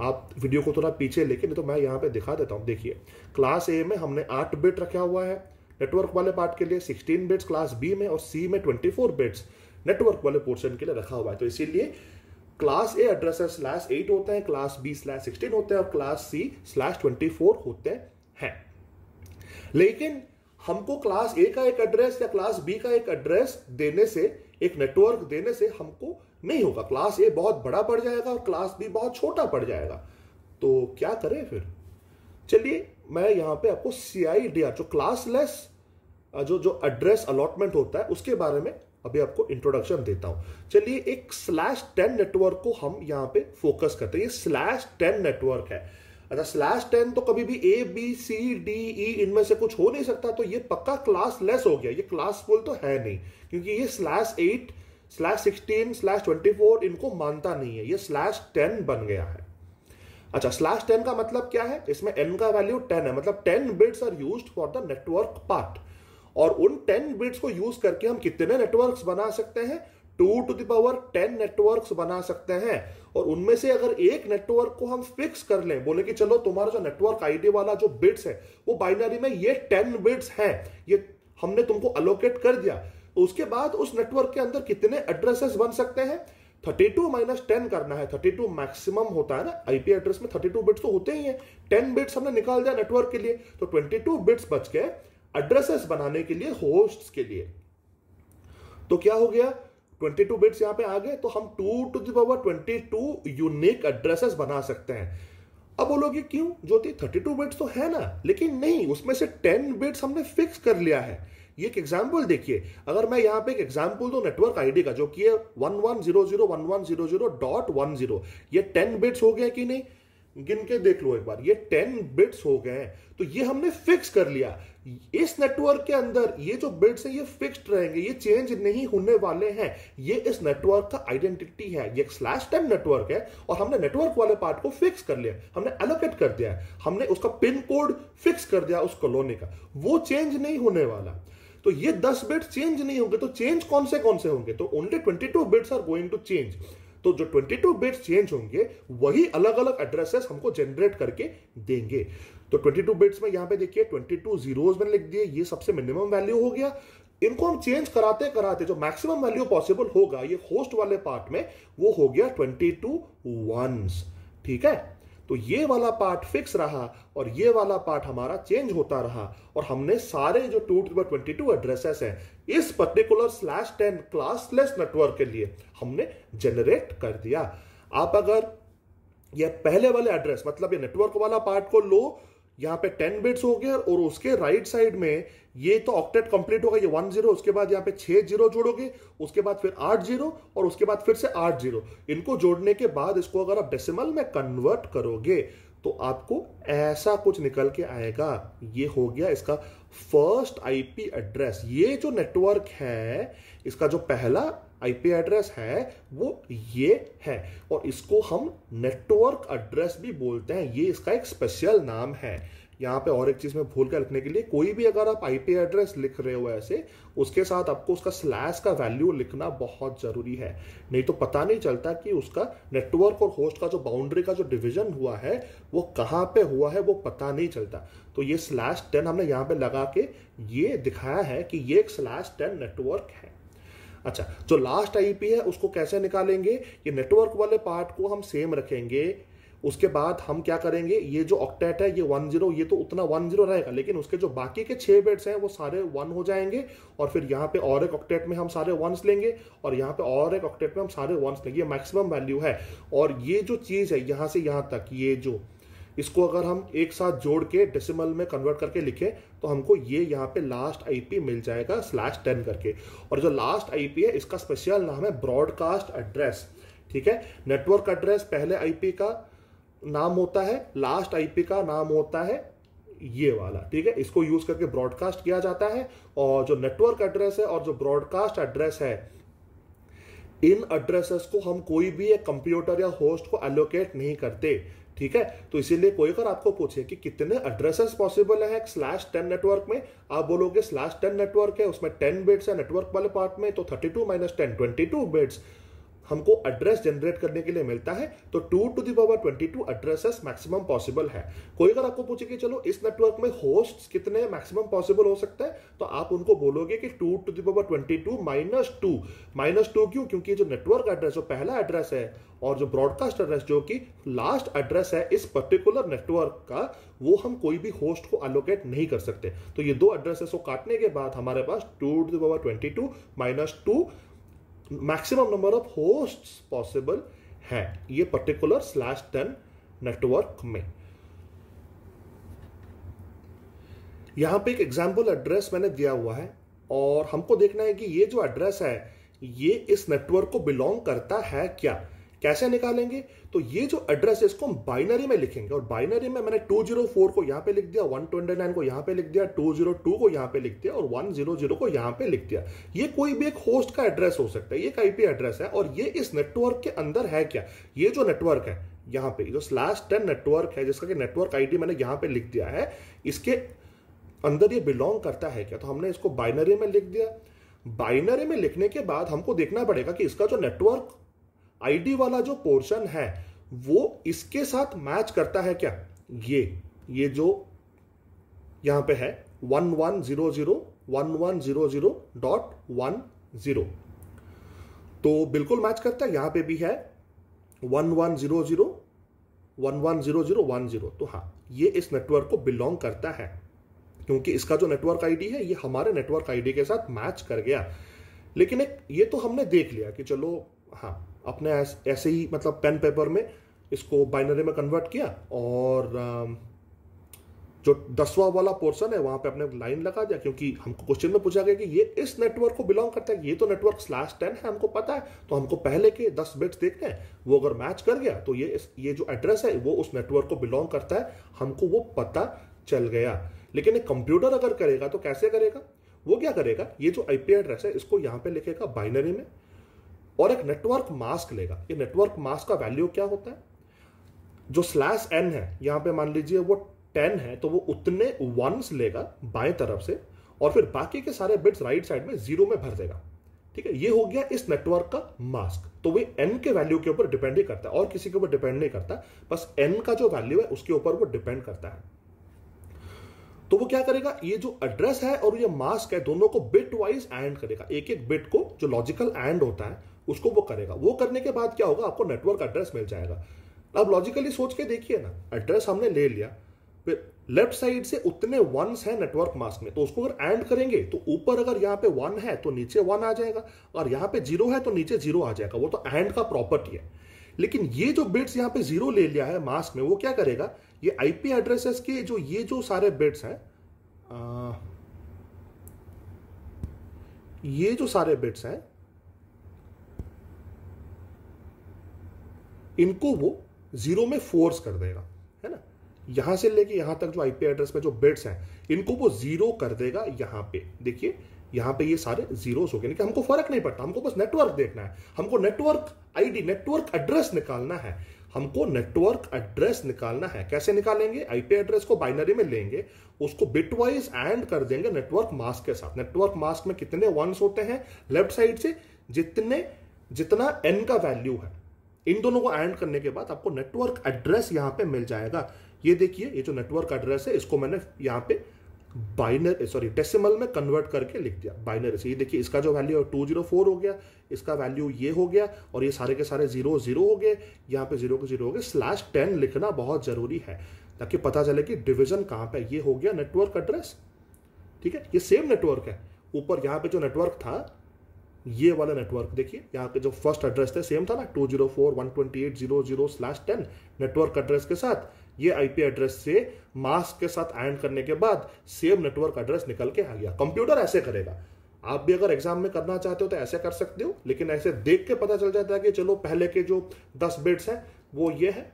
आप वीडियो को थोड़ा पीछे लेके नहीं तो मैं यहां पे दिखा देता हूं देखिए क्लास ए में हमने आठ बिट रखा हुआ है नेटवर्क वाले पार्ट के लिए सिक्सटीन बिट्स क्लास बी में और सी में 24 बिट्स नेटवर्क वाले पोर्शन के लिए रखा हुआ है तो इसीलिए class A address slash eight होते हैं क्लास बी स्लैश सिक्सटीन होते हैं और class C slash twenty four होते हैं लेकिन हमको क्लास ए का एक एड्रेस या क्लास बी का एक एड्रेस देने से एक नेटवर्क देने से हमको नहीं होगा क्लास ए बहुत बड़ा पड़ जाएगा और क्लास बी बहुत छोटा पड़ जाएगा तो क्या करें फिर चलिए मैं यहां पे आपको सी आई डी आर जो क्लासलेस जो जो एड्रेस अलॉटमेंट होता है उसके बारे में अभी आपको इंट्रोडक्शन देता हूं चलिए एक स्लैश टेन नेटवर्क को हम यहाँ पे फोकस करते हैं ये स्लैश टेन नेटवर्क है अच्छा स्लैश टेन तो कभी भी ए बी सी डी ई इनमें से कुछ हो नहीं सकता तो ये पक्का क्लास लेस हो गया ये क्लास फुल तो है नहीं क्योंकि ये slash eight slash sixteen slash twenty four इनको मानता नहीं है ये स्लैश टेन बन गया है अच्छा स्लैश टेन का मतलब क्या है इसमें एन का वैल्यू टेन है मतलब ten bits are use for the network part और उन टेन बिट्स को यूज करके हम कितने नेटवर्क्स बना सकते हैं two to the power ten network बना सकते हैं और उनमें से अगर एक नेटवर्क को हम फिक्स कर लें बोले कि चलो तुम्हारा जो नेटवर्क आईडी वाला जो बिट्स है वो बाइनरी में ये टेन बिट्स है ये हमने तुमको अलोकेट कर दिया उसके बाद उस नेटवर्क के अंदर कितने एड्रेसेस बन सकते हैं 32 माइनस टेन करना है 32 मैक्सिमम होता है ना आईपी एड्रेस में 32 बिट्स तो होते ही हैं 10 बिट्स हमने निकाल दिया नेटवर्क के लिए तो 22 बिट्स बच गए एड्रेसेस बनाने के लिए होस्ट के लिए तो क्या हो गया 22 बिट्स यहां पे आ गए तो हम 2 टू दावर 22 यूनिक एड्रेसेस बना सकते हैं अब बोलोगे क्यों ज्योति 32 बिट्स तो है ना लेकिन नहीं उसमें से 10 बिट्स हमने फिक्स कर लिया है ये एक एग्जाम्पल देखिए अगर मैं यहाँ पे एक एग्जाम्पल दो नेटवर्क आईडी का जो कि है one one zero zero one one zero zero dot one zero ये टेन बिट्स हो गया कि नहीं गिन के देख लो एक बार ये टेन बिट्स हो गए हैं तो ये हमने फिक्स कर लिया इस नेटवर्क के अंदर ये जो बिट्स हैं ये फिक्स्ड रहेंगे ये चेंज नहीं होने वाले हैं ये इस नेटवर्क का आइडेंटिटी है ये स्लैश टेन नेटवर्क है और हमने नेटवर्क वाले पार्ट को फिक्स कर लिया हमने एलोकेट कर दिया हमने उसका पिन कोड फिक्स कर दिया उस कॉलोनी का वो चेंज नहीं होने वाला तो ये दस बिट्स चेंज नहीं होंगे तो चेंज कौन से कौन से होंगे तो only twenty two bits are going to change तो जो 22 बिट्स चेंज होंगे वही अलग अलग एड्रेसेस हमको जनरेट करके देंगे तो 22 बिट्स में यहां पे देखिए 22 टू जीरो लिख दिए ये सबसे मिनिमम वैल्यू हो गया इनको हम चेंज कराते कराते जो मैक्सिमम वैल्यू पॉसिबल होगा ये होस्ट वाले पार्ट में वो हो गया ट्वेंटी टू ठीक है तो ये वाला पार्ट फिक्स रहा और ये वाला पार्ट हमारा चेंज होता रहा और हमने सारे जो two to twenty two addresses हैं इस particular slash ten classless network के लिए हमने जनरेट कर दिया आप अगर यह पहले वाले एड्रेस मतलब ये नेटवर्क वाला पार्ट को लो यहाँ पे टेन बिट्स हो गया और उसके राइट साइड में ये तो ऑक्टेट कंप्लीट होगा ये वन जीरो उसके बाद यहाँ पे छह जीरो जोड़ोगे उसके बाद फिर आठ जीरो और उसके बाद फिर से आठ जीरो इनको जोड़ने के बाद इसको अगर आप डेसिमल में कन्वर्ट करोगे तो आपको ऐसा कुछ निकल के आएगा ये हो गया इसका फर्स्ट आईपी एड्रेस ये जो नेटवर्क है इसका जो पहला आईपी एड्रेस है वो ये है और इसको हम नेटवर्क एड्रेस भी बोलते हैं ये इसका एक स्पेशल नाम है यहाँ पे और एक चीज़ में भूल कर रखने के लिए कोई भी अगर आप आईपी एड्रेस लिख रहे हो ऐसे उसके साथ आपको उसका स्लैश का वैल्यू लिखना बहुत ज़रूरी है नहीं तो पता नहीं चलता कि उसका नेटवर्क और होस्ट का जो बाउंड्री का जो डिविजन हुआ है वो कहाँ पे हुआ है वो पता नहीं चलता तो ये स्लैश टेन हमने यहाँ पे लगा के ये दिखाया है कि ये एक स्लैश टेन नेटवर्क है अच्छा जो लास्ट आईपी है उसको कैसे निकालेंगे ये नेटवर्क वाले पार्ट को हम सेम रखेंगे उसके बाद हम क्या करेंगे ये जो ऑक्टेट है ये वन जीरो ये तो उतना वन जीरो रहेगा लेकिन उसके जो बाकी के छह बेड्स हैं वो सारे वन हो जाएंगे और फिर यहाँ पे और एक ऑक्टेट में हम सारे वंस लेंगे और यहाँ पे और एक ऑक्टेट में हम सारे वंस लेंगे ये मैक्सिमम वैल्यू है और ये जो चीज़ है यहां से यहां तक ये जो इसको अगर हम एक साथ जोड़ के डेसिमल में कन्वर्ट करके लिखें तो हमको ये यहाँ पे लास्ट आईपी मिल जाएगा स्लैश टेन करके और जो लास्ट आईपी है इसका स्पेशल नाम है ब्रॉडकास्ट एड्रेस ठीक है नेटवर्क एड्रेस पहले आईपी का नाम होता है लास्ट आईपी का नाम होता है ये वाला ठीक है इसको यूज करके ब्रॉडकास्ट किया जाता है और जो नेटवर्क एड्रेस है और जो ब्रॉडकास्ट एड्रेस है इन एड्रेसेस को हम कोई भी एक कंप्यूटर या होस्ट को एलोकेट नहीं करते ठीक है तो इसीलिए कोई अगर आपको पूछे कि कितने एड्रेसेस पॉसिबल है स्लैश टेन नेटवर्क में आप बोलोगे स्लैश टेन नेटवर्क है उसमें टेन बेड्स है नेटवर्क वाले पार्ट में तो thirty two minus ten twenty two bits हमको एड्रेस जनरेट करने के लिए मिलता है तो two to the power twenty two addresses maximum possible है कोई अगर आपको पूछे कि चलो इस नेटवर्क में होस्ट कितने मैक्सिमम पॉसिबल हो सकते हैं तो आप उनको बोलोगे कि two to the power twenty two minus two minus two क्यों क्योंकि जो नेटवर्क एड्रेस जो पहला एड्रेस है और जो ब्रॉडकास्ट एड्रेस जो कि लास्ट एड्रेस है इस पर्टिकुलर नेटवर्क का वो हम कोई भी होस्ट को अलोकेट नहीं कर सकते तो ये दो एड्रेसेस को काटने के बाद हमारे पास two to the power twenty two minus two maximum number of host possible है ये पर्टिकुलर स्लैश टेन नेटवर्क में यहां पे एक एग्जाम्पल एड्रेस मैंने दिया हुआ है और हमको देखना है कि ये जो एड्रेस है ये इस नेटवर्क को बिलोंग करता है क्या कैसे निकालेंगे तो ये जो एड्रेस है इसको हम बाइनरी में लिखेंगे और बाइनरी में मैंने 204 को यहां पे लिख दिया 129 को यहां पे लिख दिया 202 को यहां पे लिख दिया और 100 को यहां पे लिख दिया ये कोई भी एक होस्ट का एड्रेस हो सकता है ये एक आईपी एड्रेस है और ये इस नेटवर्क के अंदर है क्या ये जो नेटवर्क है यहां पर जो स्लैश टेन नेटवर्क है जिसका नेटवर्क आई मैंने यहां पर लिख दिया है इसके अंदर ये बिलोंग करता है क्या तो हमने इसको बाइनरी में लिख दिया बाइनरी में लिखने के बाद हमको देखना पड़ेगा कि इसका जो नेटवर्क आईडी वाला जो पोर्शन है वो इसके साथ मैच करता है क्या ये ये जो यहां पे है one one zero zero one one zero zero dot one zero तो बिल्कुल मैच करता है यहां पे भी है one one zero zero one one zero zero one zero तो हाँ ये इस नेटवर्क को बिलोंग करता है क्योंकि इसका जो नेटवर्क आईडी है ये हमारे नेटवर्क आईडी के साथ मैच कर गया लेकिन एक ये तो हमने देख लिया कि चलो हाँ अपने ऐसे ही मतलब पेन पेपर में इसको बाइनरी में कन्वर्ट किया और um, जो दसवा वाला पोर्सन है वहां पे अपने लाइन लगा दिया क्योंकि हमको क्वेश्चन में पूछा गया कि ये इस नेटवर्क को बिलोंग करता है ये तो नेटवर्क स्लैश टेन है हमको पता है तो हमको पहले के दस बिट्स देखने हैं वो अगर मैच कर गया तो ये इस ये जो एड्रेस है वो उस नेटवर्क को बिलोंग करता है हमको वो पता चल गया लेकिन एक कंप्यूटर अगर करेगा तो कैसे करेगा वो क्या करेगा ये जो आईपी एड्रेस है इसको यहाँ पे लिखेगा बाइनरी में और एक नेटवर्क मास्क लेगा ये नेटवर्क मास्क का वैल्यू क्या होता है जो स्लैश एन है यहां पे मान लीजिए वो टेन है तो वो उतने वंस लेगा बाएं तरफ से और फिर बाकी के सारे बिट्स राइट साइड में जीरो में भर देगा ठीक है ये हो गया इस नेटवर्क का मास्क तो वे एन के वैल्यू के ऊपर डिपेंड ही करता है और किसी के ऊपर डिपेंड नहीं करता बस एन का जो वैल्यू है उसके ऊपर वो डिपेंड करता है तो वो क्या करेगा ये जो एड्रेस है और ये मास्क है दोनों को बिट वाइज एंड करेगा एक एक बिट को जो लॉजिकल एंड होता है उसको वो करेगा वो करने के बाद क्या होगा आपको नेटवर्क एड्रेस मिल जाएगा अब लॉजिकली सोच के देखिए ना एड्रेस हमने ले लिया फिर लेफ्ट साइड से उतने वंस है नेटवर्क मास्क में तो उसको अगर एंड करेंगे तो ऊपर अगर यहाँ पे वन है तो नीचे वन आ जाएगा और यहाँ पे जीरो है तो नीचे जीरो आ जाएगा वो तो एंड का प्रॉपर्टी है लेकिन ये जो बिट्स यहाँ पे जीरो ले लिया है मास्क में वो क्या करेगा ये आईपी एड्रेसेस के जो ये जो सारे बिट्स हैं ये जो सारे बिट्स हैं इनको वो जीरो में फोर्स कर देगा है ना यहां से लेके यहां तक जो आईपी एड्रेस में जो बिट्स हैं इनको वो जीरो कर देगा यहां पे देखिए यहाँ पे ये सारे जीरोस हो गए कि हमको फर्क नहीं पड़ता हमको बस नेटवर्क देखना है हमको नेटवर्क आईडी नेटवर्क एड्रेस निकालना है हमको नेटवर्क एड्रेस निकालना है कैसे निकालेंगे आईपी एड्रेस को बाइनरी में लेंगे उसको बिट वाइज एंड कर देंगे नेटवर्क मास्क के साथ नेटवर्क मास्क में कितने वंस होते हैं लेफ्ट साइड से जितने जितना एन का वैल्यू है इन दोनों को एड करने के बाद आपको नेटवर्क एड्रेस यहाँ पे मिल जाएगा ये देखिए ये जो नेटवर्क एड्रेस है इसको मैंने यहाँ पे बाइनर सॉरी डेसिमल में कन्वर्ट करके लिख दिया बाइनर से ये देखिए इसका जो वैल्यू है टू जीरो फोर हो गया इसका वैल्यू ये हो गया और ये सारे के सारे जीरो जीरो हो गए यहाँ पे जीरो के जीरो हो गए स्लैश टेन लिखना बहुत जरूरी है ताकि पता चले कि डिविजन कहाँ पे ये हो गया नेटवर्क एड्रेस ठीक है ये सेम नेटवर्क है ऊपर यहाँ पे जो नेटवर्क था ये वाला नेटवर्क देखिए यहाँ पे जो फर्स्ट एड्रेस थे सेम था ना two zero four one twenty eight zero zero slash ten network address के साथ ये आईपी एड्रेस से मास्क के साथ एंड करने के बाद सेम नेटवर्क एड्रेस निकल के आ गया कंप्यूटर ऐसे करेगा आप भी अगर एग्जाम में करना चाहते हो तो ऐसे कर सकते हो लेकिन ऐसे देख के पता चल जाता है कि चलो पहले के जो दस बेड्स हैं वो ये है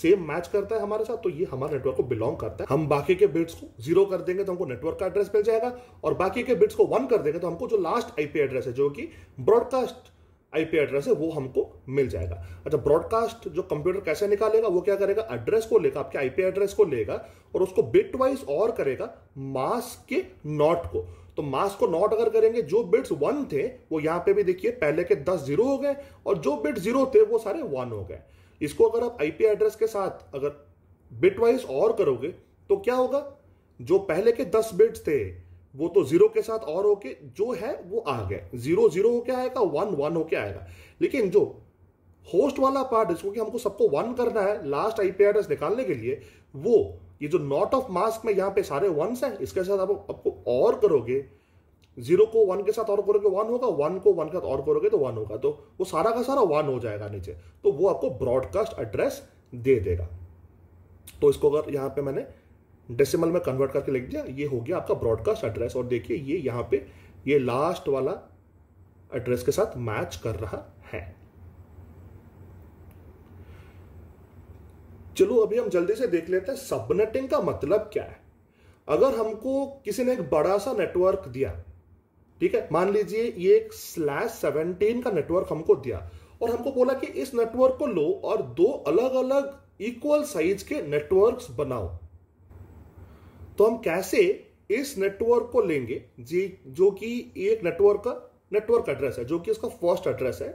सेम मैच करता है हमारे साथ तो ये हमारे नेटवर्क को बिलोंग करता है हम बाकी के बिट्स को जीरो कर देंगे तो हमको नेटवर्क का एड्रेस मिल जाएगा और बाकी के बिट्स को वन कर देंगे तो हमको जो लास्ट आईपी एड्रेस है जो कि ब्रॉडकास्ट आईपी एड्रेस है वो हमको मिल जाएगा अच्छा ब्रॉडकास्ट जो कंप्यूटर कैसे निकालेगा वो क्या करेगा एड्रेस को लेगा आपके आईपी एड्रेस को लेगा और उसको बिट वाइज और करेगा मास के नॉट को तो मास को नॉट अगर करेंगे जो बिट्स वन थे वो यहां पे भी देखिए पहले के दस जीरो हो गए और जो बिट जीरो थे वो सारे वन हो गए इसको अगर आप आईपी एड्रेस के साथ अगर बिट वाइज और करोगे तो क्या होगा जो पहले के दस बिट्स थे वो तो जीरो के साथ और होके जो है वो आ गए जीरो जीरो होके आएगा वन वन होके आएगा लेकिन जो होस्ट वाला पार्ट जिसको कि हमको सबको वन करना है लास्ट आईपी एड्रेस निकालने के लिए वो ये जो नॉट ऑफ मास्क में यहाँ पे सारे वंस हैं इसके साथ आप आपको और करोगे जीरो को वन के साथ और करोगे वन होगा वन को वन के साथ और करोगे तो वन होगा तो वो सारा का सारा वन हो जाएगा नीचे तो वो आपको ब्रॉडकास्ट एड्रेस दे देगा तो इसको अगर यहाँ पे मैंने डेसिमल में कन्वर्ट करके लिख दिया ये हो गया आपका ब्रॉडकास्ट एड्रेस और देखिए ये यहाँ पे ये लास्ट वाला एड्रेस के साथ मैच कर रहा है चलो अभी हम जल्दी से देख लेते हैं सबनेटिंग का मतलब क्या है अगर हमको किसी ने एक बड़ा सा नेटवर्क दिया ठीक है मान लीजिए ये एक स्लैश सेवनटीन का नेटवर्क हमको दिया और हमको बोला कि इस नेटवर्क को लो और दो अलग अलग इक्वल साइज के नेटवर्क्स बनाओ तो हम कैसे इस नेटवर्क को लेंगे जी जो कि एक नेटवर्क का नेटवर्क एड्रेस है जो कि इसका फर्स्ट एड्रेस है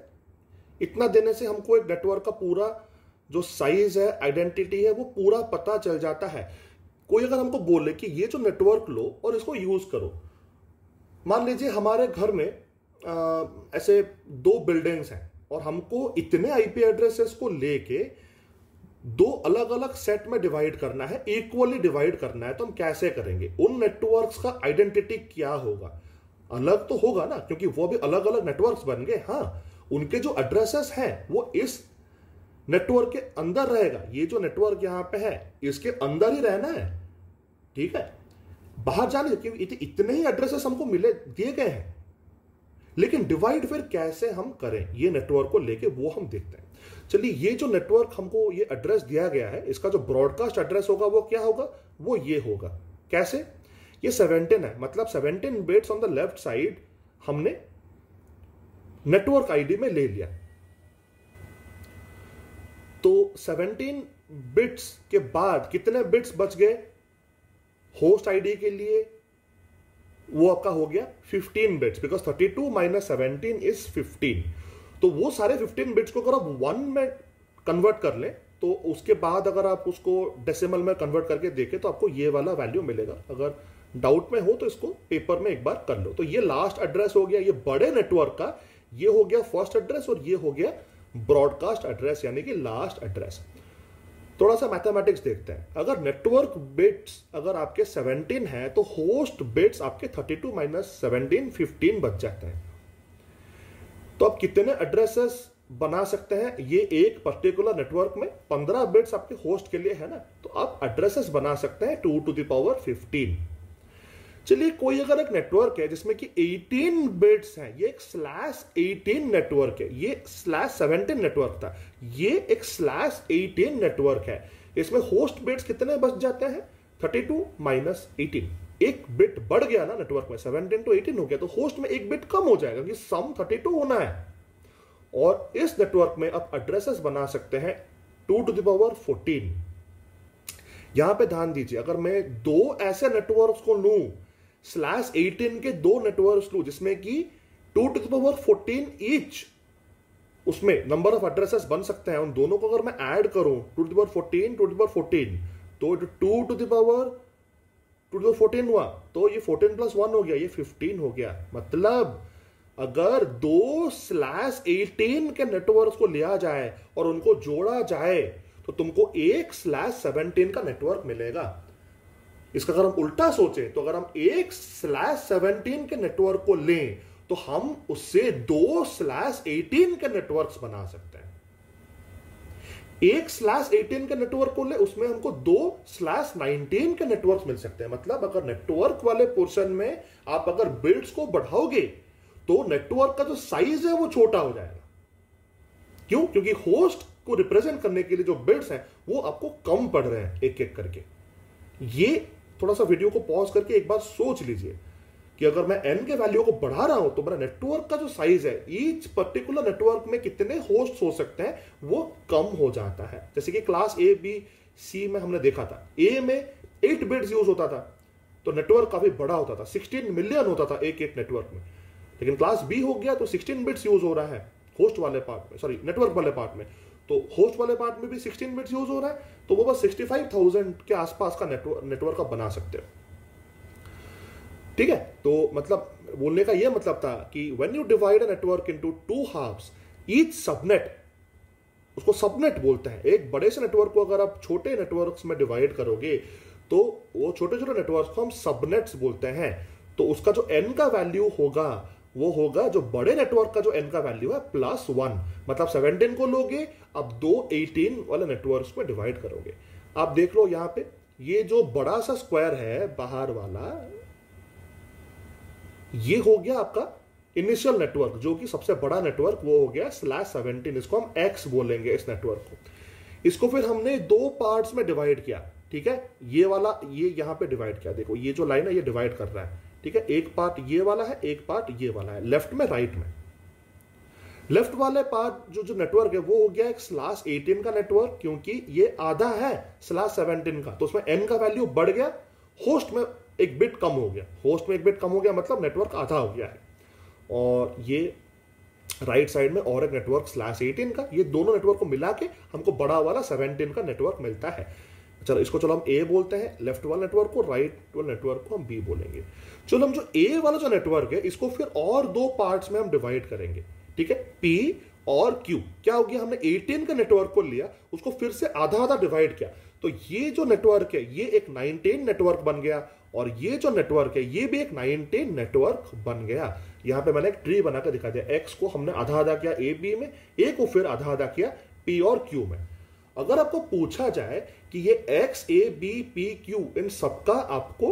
इतना देने से हमको एक नेटवर्क का पूरा जो साइज है आइडेंटिटी है वो पूरा पता चल जाता है कोई अगर हमको बोले कि ये जो नेटवर्क लो और इसको यूज करो मान लीजिए हमारे घर में आ, ऐसे दो बिल्डिंग्स हैं और हमको इतने आईपी एड्रेसेस को लेके दो अलग अलग सेट में डिवाइड करना है इक्वली डिवाइड करना है तो हम कैसे करेंगे उन नेटवर्क्स का आइडेंटिटी क्या होगा अलग तो होगा ना क्योंकि वो भी अलग अलग नेटवर्क्स बन गए हाँ उनके जो एड्रेसेस हैं वो इस नेटवर्क के अंदर रहेगा ये जो नेटवर्क यहाँ पे है इसके अंदर ही रहना है ठीक है बाहर जाने क्योंकि इत, इतने ही एड्रेसेस हमको मिले दिए गए हैं लेकिन डिवाइड फिर कैसे हम करें ये नेटवर्क को लेके वो हम देखते हैं चलिए ये जो नेटवर्क हमको ये एड्रेस दिया गया है इसका जो ब्रॉडकास्ट एड्रेस होगा वो क्या होगा वो ये होगा कैसे ये सेवनटीन है मतलब seventeen bits on the left side हमने नेटवर्क आईडी में ले लिया तो 17 बिट्स के बाद कितने बिट्स बच गए होस्ट आईडी के लिए वो आपका हो गया 15 bits because 32 two minus seventeen is fifteen तो वो सारे 15 बिट्स को अगर आप वन में कन्वर्ट कर लें तो उसके बाद अगर आप उसको डेसिमल में कन्वर्ट करके देखें तो आपको ये वाला वैल्यू मिलेगा अगर डाउट में हो तो इसको पेपर में एक बार कर लो तो ये लास्ट एड्रेस हो गया ये बड़े नेटवर्क का ये हो गया फर्स्ट एड्रेस और ये हो गया ब्रॉडकास्ट एड्रेस यानी कि लास्ट एड्रेस थोड़ा सा मैथमेटिक्स देखते हैं अगर नेटवर्क बिट्स अगर आपके 17 है तो होस्ट बिट्स आपके 32 टू माइनस सेवनटीन फिफ्टीन बच जाते हैं तो आप कितने एड्रेसेस बना सकते हैं ये एक पर्टिकुलर नेटवर्क में 15 बिट्स आपके होस्ट के लिए है ना तो आप एड्रेसेस बना सकते हैं टू टू दावर फिफ्टीन चलिए कोई अगर एक नेटवर्क है जिसमें कि 18 बिट्स हैं ये एक स्लैश 18 नेटवर्क है ये स्लैश 17 नेटवर्क था ये एक स्लैश 18 नेटवर्क है इसमें होस्ट बिट्स कितने बच जाते हैं 32 टू माइनस एटीन एक बिट बढ़ गया ना नेटवर्क में 17 टू 18 हो गया तो होस्ट में एक बिट कम हो जाएगा क्योंकि सम 32 होना है और इस नेटवर्क में आप एड्रेसेस बना सकते हैं टू टू दावर फोर्टीन यहां पे ध्यान दीजिए अगर मैं दो ऐसे नेटवर्क्स को लू स्लैश एटीन के दो नेटवर्क लू जिसमें कि two to power fourteen each उसमें नंबर ऑफ एड्रेसेस बन सकते हैं उन दोनों को अगर मैं ऐड करूं two to power fourteen two to power fourteen तो two to power two to fourteen हुआ तो ये फोर्टीन प्लस वन हो गया ये फिफ्टीन हो गया मतलब अगर दो स्लैश एटीन के नेटवर्क को लिया जाए और उनको जोड़ा जाए तो तुमको एक स्लैश सेवनटीन का नेटवर्क मिलेगा इसका अगर हम उल्टा सोचे तो अगर हम एक स्लैश सेवनटीन के नेटवर्क को लें तो हम उससे दो स्लैश एटीन के नेटवर्क बना सकते हैं एक स्लैश एटीन के नेटवर्क को ले उसमें हमको दो स्लैश नाइनटीन के नेटवर्क मिल सकते हैं मतलब अगर नेटवर्क वाले पोर्शन में आप अगर बिल्ड्स को बढ़ाओगे तो नेटवर्क का जो साइज है वो छोटा हो जाएगा क्यों क्योंकि होस्ट को रिप्रेजेंट करने के लिए जो बिल्ड्स हैं वो आपको कम पड़ रहे हैं एक एक करके ये थोड़ा सा वीडियो को पॉज करके एक बार सोच लीजिए कि अगर मैं एन के वैल्यू को बढ़ा रहा हूं तो मेरा नेटवर्क का जो साइज है ईच पर्टिकुलर नेटवर्क में कितने होस्ट हो सकते हैं वो कम हो जाता है जैसे कि क्लास ए बी सी में हमने देखा था ए में एट बिट्स यूज होता था तो नेटवर्क काफी बड़ा होता था सिक्सटीन मिलियन होता था एक एक नेटवर्क में लेकिन क्लास बी हो गया तो सिक्सटीन बिट्स यूज हो रहा है होस्ट वाले पार्ट में सॉरी नेटवर्क वाले पार्ट में तो होस्ट वाले पार्ट में भी सिक्सटीन बिट्स यूज हो रहा है तो वो बस सिक्सटी फाइव थाउजेंड के आसपास का नेटवर्क नेटवर्क आप बना सकते हो ठीक है तो मतलब बोलने का ये मतलब था कि when you divide network into two half each subnet उसको सबनेट बोलते हैं एक बड़े से नेटवर्क को अगर आप छोटे नेटवर्क में डिवाइड करोगे तो वो छोटे छोटे नेटवर्क को हम सबनेट्स बोलते हैं तो उसका जो एन का वैल्यू होगा वो होगा जो बड़े नेटवर्क का जो एन का वैल्यू है प्लस वन मतलब सेवनटीन को लोगे अब दो एटीन वाले नेटवर्क को डिवाइड करोगे आप देख लो यहां पे ये जो बड़ा सा स्क्वायर है बाहर वाला ये हो गया आपका इनिशियल नेटवर्क जो कि सबसे बड़ा नेटवर्क वो हो गया स्लैश सेवनटीन इसको हम एक्स बोलेंगे इस नेटवर्क को इसको फिर हमने दो पार्ट्स में डिवाइड किया ठीक है ये वाला ये यहां पे डिवाइड किया देखो ये जो लाइन है ये डिवाइड कर रहा है ठीक है एक पार्ट ये वाला है एक पार्ट ये वाला है लेफ्ट में राइट में लेफ्ट वाले पार्ट जो जो नेटवर्क है वो हो गया एक स्लास 18 का नेटवर्क क्योंकि ये आधा है स्लास 17 का तो उसमें एन का वैल्यू बढ़ गया होस्ट में एक बिट कम हो गया होस्ट में एक बिट कम हो गया मतलब नेटवर्क आधा हो गया है और ये राइट right साइड में और एक नेटवर्क स्लैश एटीन का ये दोनों नेटवर्क को मिला के हमको बड़ा वाला सेवनटीन का नेटवर्क मिलता है चलो इसको चलो हम ए बोलते हैं लेफ्ट वाला नेटवर्क को राइट वाला नेटवर्क को हम बी बोलेंगे चलो हम जो ए वाला जो नेटवर्क है इसको फिर और दो पार्ट्स में हम डिवाइड करेंगे ठीक है पी और क्यू क्या हो गया हमने 18 का नेटवर्क को लिया उसको फिर से आधा आधा डिवाइड किया तो ये जो नेटवर्क है ये एक 19 नेटवर्क बन गया और ये जो नेटवर्क है ये भी एक 19 नेटवर्क बन गया यहां पे मैंने एक ट्री बनाकर दिखा दिया एक्स को हमने आधा आधा किया ए बी में ए को फिर आधा आधा किया पी और क्यू में अगर आपको पूछा जाए कि ये X A B P Q इन सबका आपको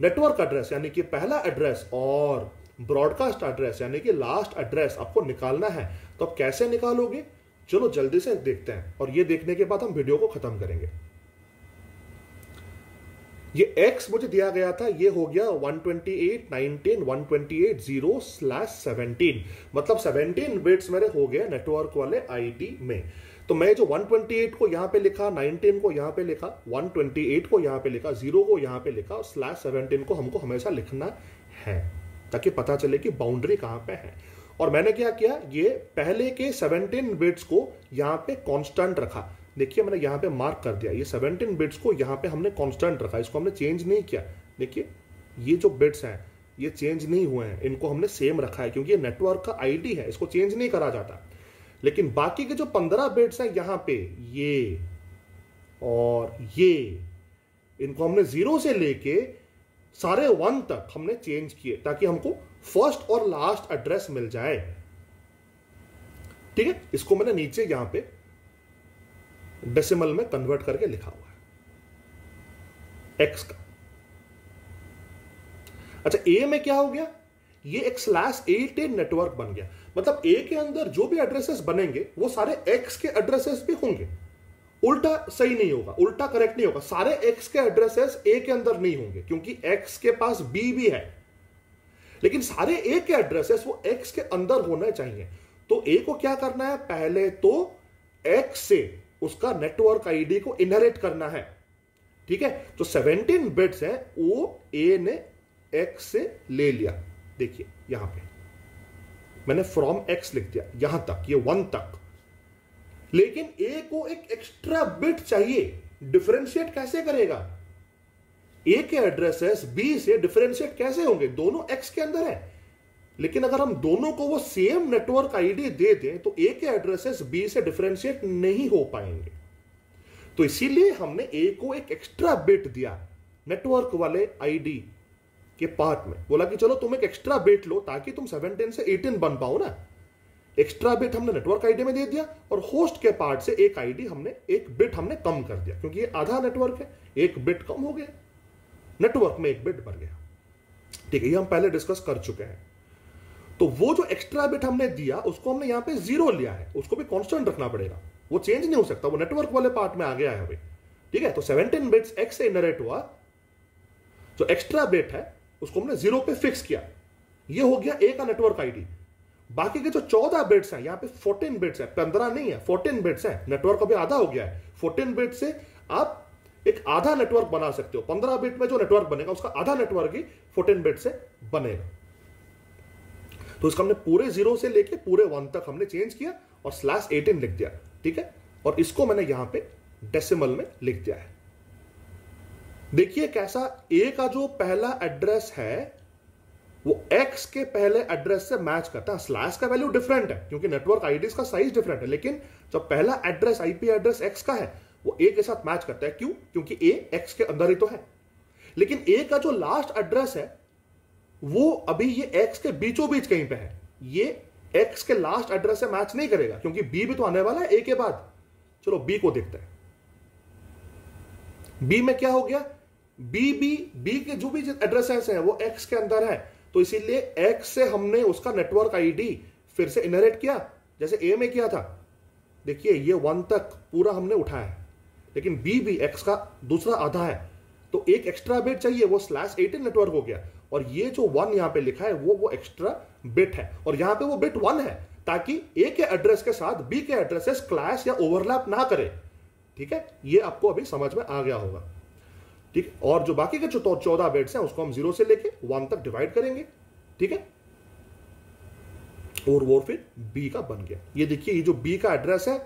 नेटवर्क एड्रेस यानी कि पहला एड्रेस और ब्रॉडकास्ट एड्रेस यानी कि लास्ट एड्रेस आपको निकालना है तो आप कैसे निकालोगे चलो जल्दी से देखते हैं और ये देखने के बाद हम वीडियो को खत्म करेंगे ये x मुझे दिया गया था ये हो गया 128191280 स्लैश 17 मतलब 17 बिट्स मेरे हो गए नेटवर्क वाले आईडी में तो मैं जो 128 को यहाँ पे लिखा 19 को यहाँ पे लिखा 128 को यहां पे लिखा जीरो को यहाँ पे लिखा और स्लैश सेवनटीन को हमको हमेशा लिखना है ताकि पता चले कि बाउंड्री कहाँ पे है और मैंने क्या किया ये पहले के 17 बिट्स को यहाँ पे कांस्टेंट रखा देखिए मैंने यहाँ पे मार्क कर दिया ये 17 बिट्स को यहाँ पे हमने कांस्टेंट रखा इसको हमने चेंज नहीं किया देखिए ये जो बिट्स हैं ये चेंज नहीं हुए हैं इनको हमने सेम रखा है क्योंकि ये नेटवर्क का आईडी है इसको चेंज नहीं करा जाता लेकिन बाकी के जो पंद्रह बिट्स हैं यहां पे ये और ये इनको हमने जीरो से लेके सारे वन तक हमने चेंज किए ताकि हमको फर्स्ट और लास्ट एड्रेस मिल जाए ठीक है इसको मैंने नीचे यहां पे डेसिमल में कन्वर्ट करके लिखा हुआ है एक्स का अच्छा ए में क्या हो गया ये एक स्लैश एट ए नेटवर्क बन गया मतलब ए के अंदर जो भी एड्रेसेस बनेंगे वो सारे एक्स के एड्रेसेस भी होंगे उल्टा सही नहीं होगा उल्टा करेक्ट नहीं होगा सारे एक्स के एड्रेसेस ए के अंदर नहीं होंगे क्योंकि एक्स के पास बी भी है लेकिन सारे ए के एड्रेसेस वो एक्स के अंदर होना चाहिए तो ए को क्या करना है पहले तो एक्स से उसका नेटवर्क आईडी को इनहेरिट करना है ठीक है तो 17 बिट्स है वो ए ने एक्स से ले लिया देखिए यहां पे मैंने फ्रॉम एक्स लिख दिया यहां तक ये वन तक लेकिन ए को एक एक्स्ट्रा बिट चाहिए डिफरेंशिएट कैसे करेगा ए के एड्रेसेस बी से डिफरेंशिएट कैसे होंगे दोनों एक्स के अंदर है लेकिन अगर हम दोनों को वो सेम नेटवर्क आईडी दे दें तो ए के एड्रेसेस बी से डिफरेंशिएट नहीं हो पाएंगे तो इसीलिए हमने ए को एक एक्स्ट्रा बिट दिया नेटवर्क वाले आईडी के पार्ट में बोला कि चलो तुम एक एक्स्ट्रा बेट लो ताकि तुम सेवन टेन से एटीन बन पाओ ना एक्स्ट्रा बिट हमने नेटवर्क आईडी में दे दिया और होस्ट के पार्ट से एक आईडी हमने एक बिट हमने कम कर दिया क्योंकि ये आधा नेटवर्क है एक बिट कम हो गया नेटवर्क में एक बिट भर गया ठीक है ये हम पहले डिस्कस कर चुके हैं तो वो जो एक्स्ट्रा बिट हमने दिया उसको हमने यहां पे जीरो लिया है उसको भी कॉन्स्टेंट रखना पड़ेगा वो चेंज नहीं हो सकता वो नेटवर्क वाले पार्ट में आ गया है अभी ठीक है तो सेवनटीन बिट्स एक्स से इनरेट हुआ जो एक्स्ट्रा बिट है उसको हमने जीरो पे फिक्स किया ये हो गया ए का नेटवर्क आईडी बाकी के जो चौदह बिट्स हैं यहाँ पे फोर्टीन बिट्स हैं पंद्रह नहीं है फोर्टीन बिट्स हैं नेटवर्क अभी आधा हो गया है फोर्टीन बिट से आप एक आधा नेटवर्क बना सकते हो पंद्रह बिट में जो नेटवर्क बनेगा उसका आधा नेटवर्क ही फोर्टीन बिट से बनेगा तो इसका हमने पूरे जीरो से लेके पूरे वन तक हमने चेंज किया और स्लैश एटीन लिख दिया ठीक है और इसको मैंने यहां पे डेसिमल में लिख दिया है देखिए कैसा ए का जो पहला एड्रेस है वो एक्स के पहले एड्रेस से मैच करता है स्लैश का वैल्यू डिफरेंट है क्योंकि नेटवर्क आईडी का साइज डिफरेंट है लेकिन जो पहला एड्रेस आईपी एड्रेस एक्स का है वो ए के साथ मैच करता है क्यों क्योंकि ए एक्स के अंदर ही तो है लेकिन ए का जो लास्ट एड्रेस है वो अभी ये एक्स के बीचों बीच कहीं पे है ये एक्स के लास्ट एड्रेस से मैच नहीं करेगा क्योंकि बी भी तो आने वाला है ए के बाद चलो बी को देखते हैं बी में क्या हो गया बी बी बी के जो भी एड्रेसेस है वो एक्स के अंदर है तो इसीलिए एक्स से हमने उसका नेटवर्क आईडी फिर से इनरेट किया जैसे ए में किया था देखिए ये वन तक पूरा हमने उठाया है लेकिन बी बी एक्स का दूसरा आधा है तो एक एक्स्ट्रा बिट चाहिए वो स्लैश एटीन नेटवर्क हो गया और ये जो वन यहाँ पे लिखा है वो वो एक्स्ट्रा बिट है और यहां पे वो बिट वन है ताकि ए के एड्रेस के साथ बी के एड्रेसेस क्लैश या ओवरलैप ना करे ठीक है ये आपको अभी समझ में आ गया होगा ठीक है और जो बाकी के तो चौदह बेड्स हैं उसको हम जीरो से लेके वन तक डिवाइड करेंगे ठीक है और वो फिर बी का बन गया ये देखिए ये जो बी का एड्रेस है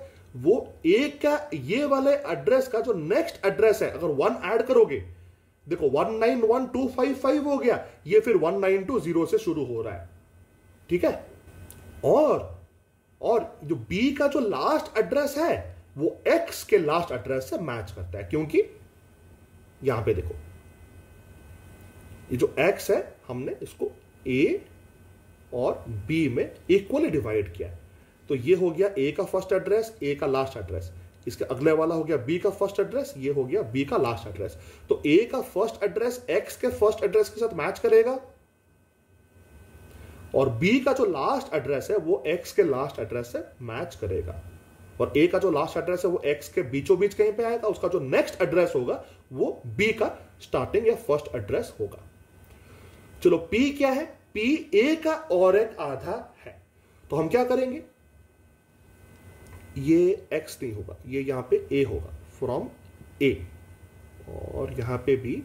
वो ए का ये वाले एड्रेस का जो नेक्स्ट एड्रेस है अगर वन ऐड करोगे देखो one nine one two five five हो गया ये फिर वन नाइन टू जीरो से शुरू हो रहा है ठीक है और और जो बी का जो लास्ट एड्रेस है वो एक्स के लास्ट एड्रेस से मैच करता है क्योंकि यहां पे देखो ये जो x है हमने इसको a और b में इक्वली डिवाइड किया है तो ये हो गया a का फर्स्ट एड्रेस a का लास्ट एड्रेस इसके अगले वाला हो गया b का फर्स्ट एड्रेस ये हो गया b का लास्ट एड्रेस तो a का फर्स्ट एड्रेस x के फर्स्ट एड्रेस के साथ मैच करेगा और b का जो लास्ट एड्रेस है वो x के लास्ट एड्रेस से मैच करेगा और a का जो लास्ट एड्रेस है वो x के बीचों बीच कहीं पे आएगा उसका जो नेक्स्ट एड्रेस होगा वो बी का स्टार्टिंग या फर्स्ट एड्रेस होगा चलो पी क्या है पी ए का और एक आधा है तो हम क्या करेंगे ये एक्स नहीं होगा ये यहां पे ए होगा फ्रॉम ए और यहां पे भी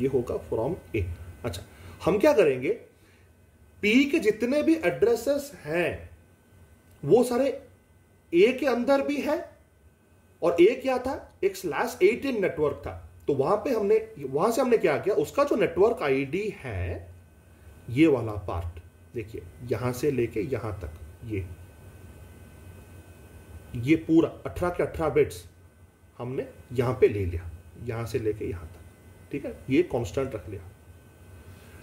ये होगा फ्रॉम ए अच्छा हम क्या करेंगे पी के जितने भी एड्रेसेस हैं वो सारे ए के अंदर भी हैं और ए क्या था एक स्लैश एटीन नेटवर्क था तो वहां पे हमने वहां से हमने क्या किया उसका जो नेटवर्क आईडी है ये वाला पार्ट देखिए यहां से लेके यहां तक ये ये पूरा अठारह के अठारह बिट्स हमने यहां पे ले लिया यहां से लेके यहां तक ठीक है ये कांस्टेंट रख लिया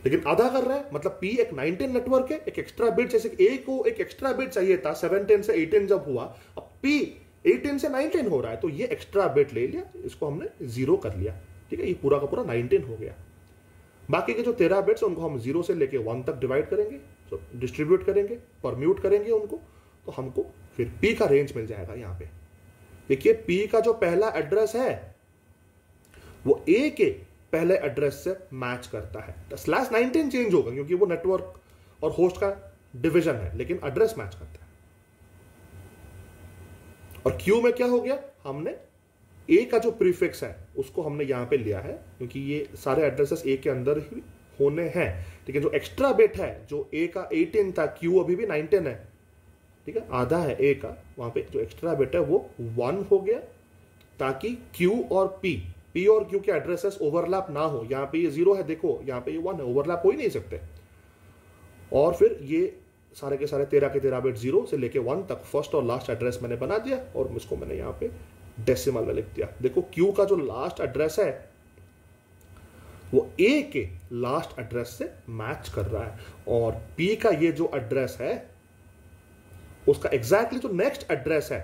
लेकिन आधा कर रहा है मतलब पी एक नाइनटीन नेटवर्क है एक एक्स्ट्रा बिट जैसे ए को एक एक्स्ट्रा बिट चाहिए था 17 से एटीन जब हुआ अब पी एटीन से नाइनटीन हो रहा है तो ये एक्स्ट्रा बेट ले लिया इसको हमने जीरो कर लिया ठीक है ये पूरा का पूरा नाइनटीन हो गया बाकी के जो तेरह बेट्स उनको हम जीरो से लेके वन तक डिवाइड करेंगे तो डिस्ट्रीब्यूट करेंगे परम्यूट करेंगे उनको तो हमको फिर पी का रेंज मिल जाएगा यहाँ पे देखिए पी का जो पहला एड्रेस है वो ए के पहले एड्रेस से मैच करता है तो स्लैश नाइनटीन चेंज होगा क्योंकि वो नेटवर्क और होस्ट का डिविजन है लेकिन एड्रेस मैच करता है और क्यू में क्या हो गया हमने ए का जो प्रीफिक्स है उसको हमने यहां पे लिया है क्योंकि ये सारे एड्रेसेस ए के अंदर ही होने हैं ठीक है जो एक्स्ट्रा बेट है जो ए का एटीन था क्यू अभी भी नाइनटीन है ठीक है आधा है ए का वहां पे जो एक्स्ट्रा बेट है वो वन हो गया ताकि क्यू और पी पी और क्यू के एड्रेसेस ओवरलैप ना हो यहां पे ये जीरो है देखो यहां पे ये वन है ओवरलैप हो ही नहीं सकते और फिर ये सारे के सारे तेरह के तेरह बेट जीरो से लेके वन तक फर्स्ट और लास्ट एड्रेस मैंने बना दिया और इसको मैंने यहाँ पे डेसिमल में लिख दिया देखो क्यू का जो लास्ट एड्रेस है वो ए के लास्ट एड्रेस से मैच कर रहा है और पी का ये जो एड्रेस है उसका एग्जैक्टली जो नेक्स्ट एड्रेस है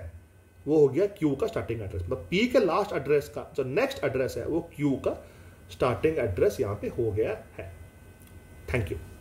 वो हो गया क्यू का स्टार्टिंग एड्रेस मतलब पी के लास्ट एड्रेस का जो नेक्स्ट एड्रेस है वो क्यू का स्टार्टिंग एड्रेस यहां पे हो गया है थैंक यू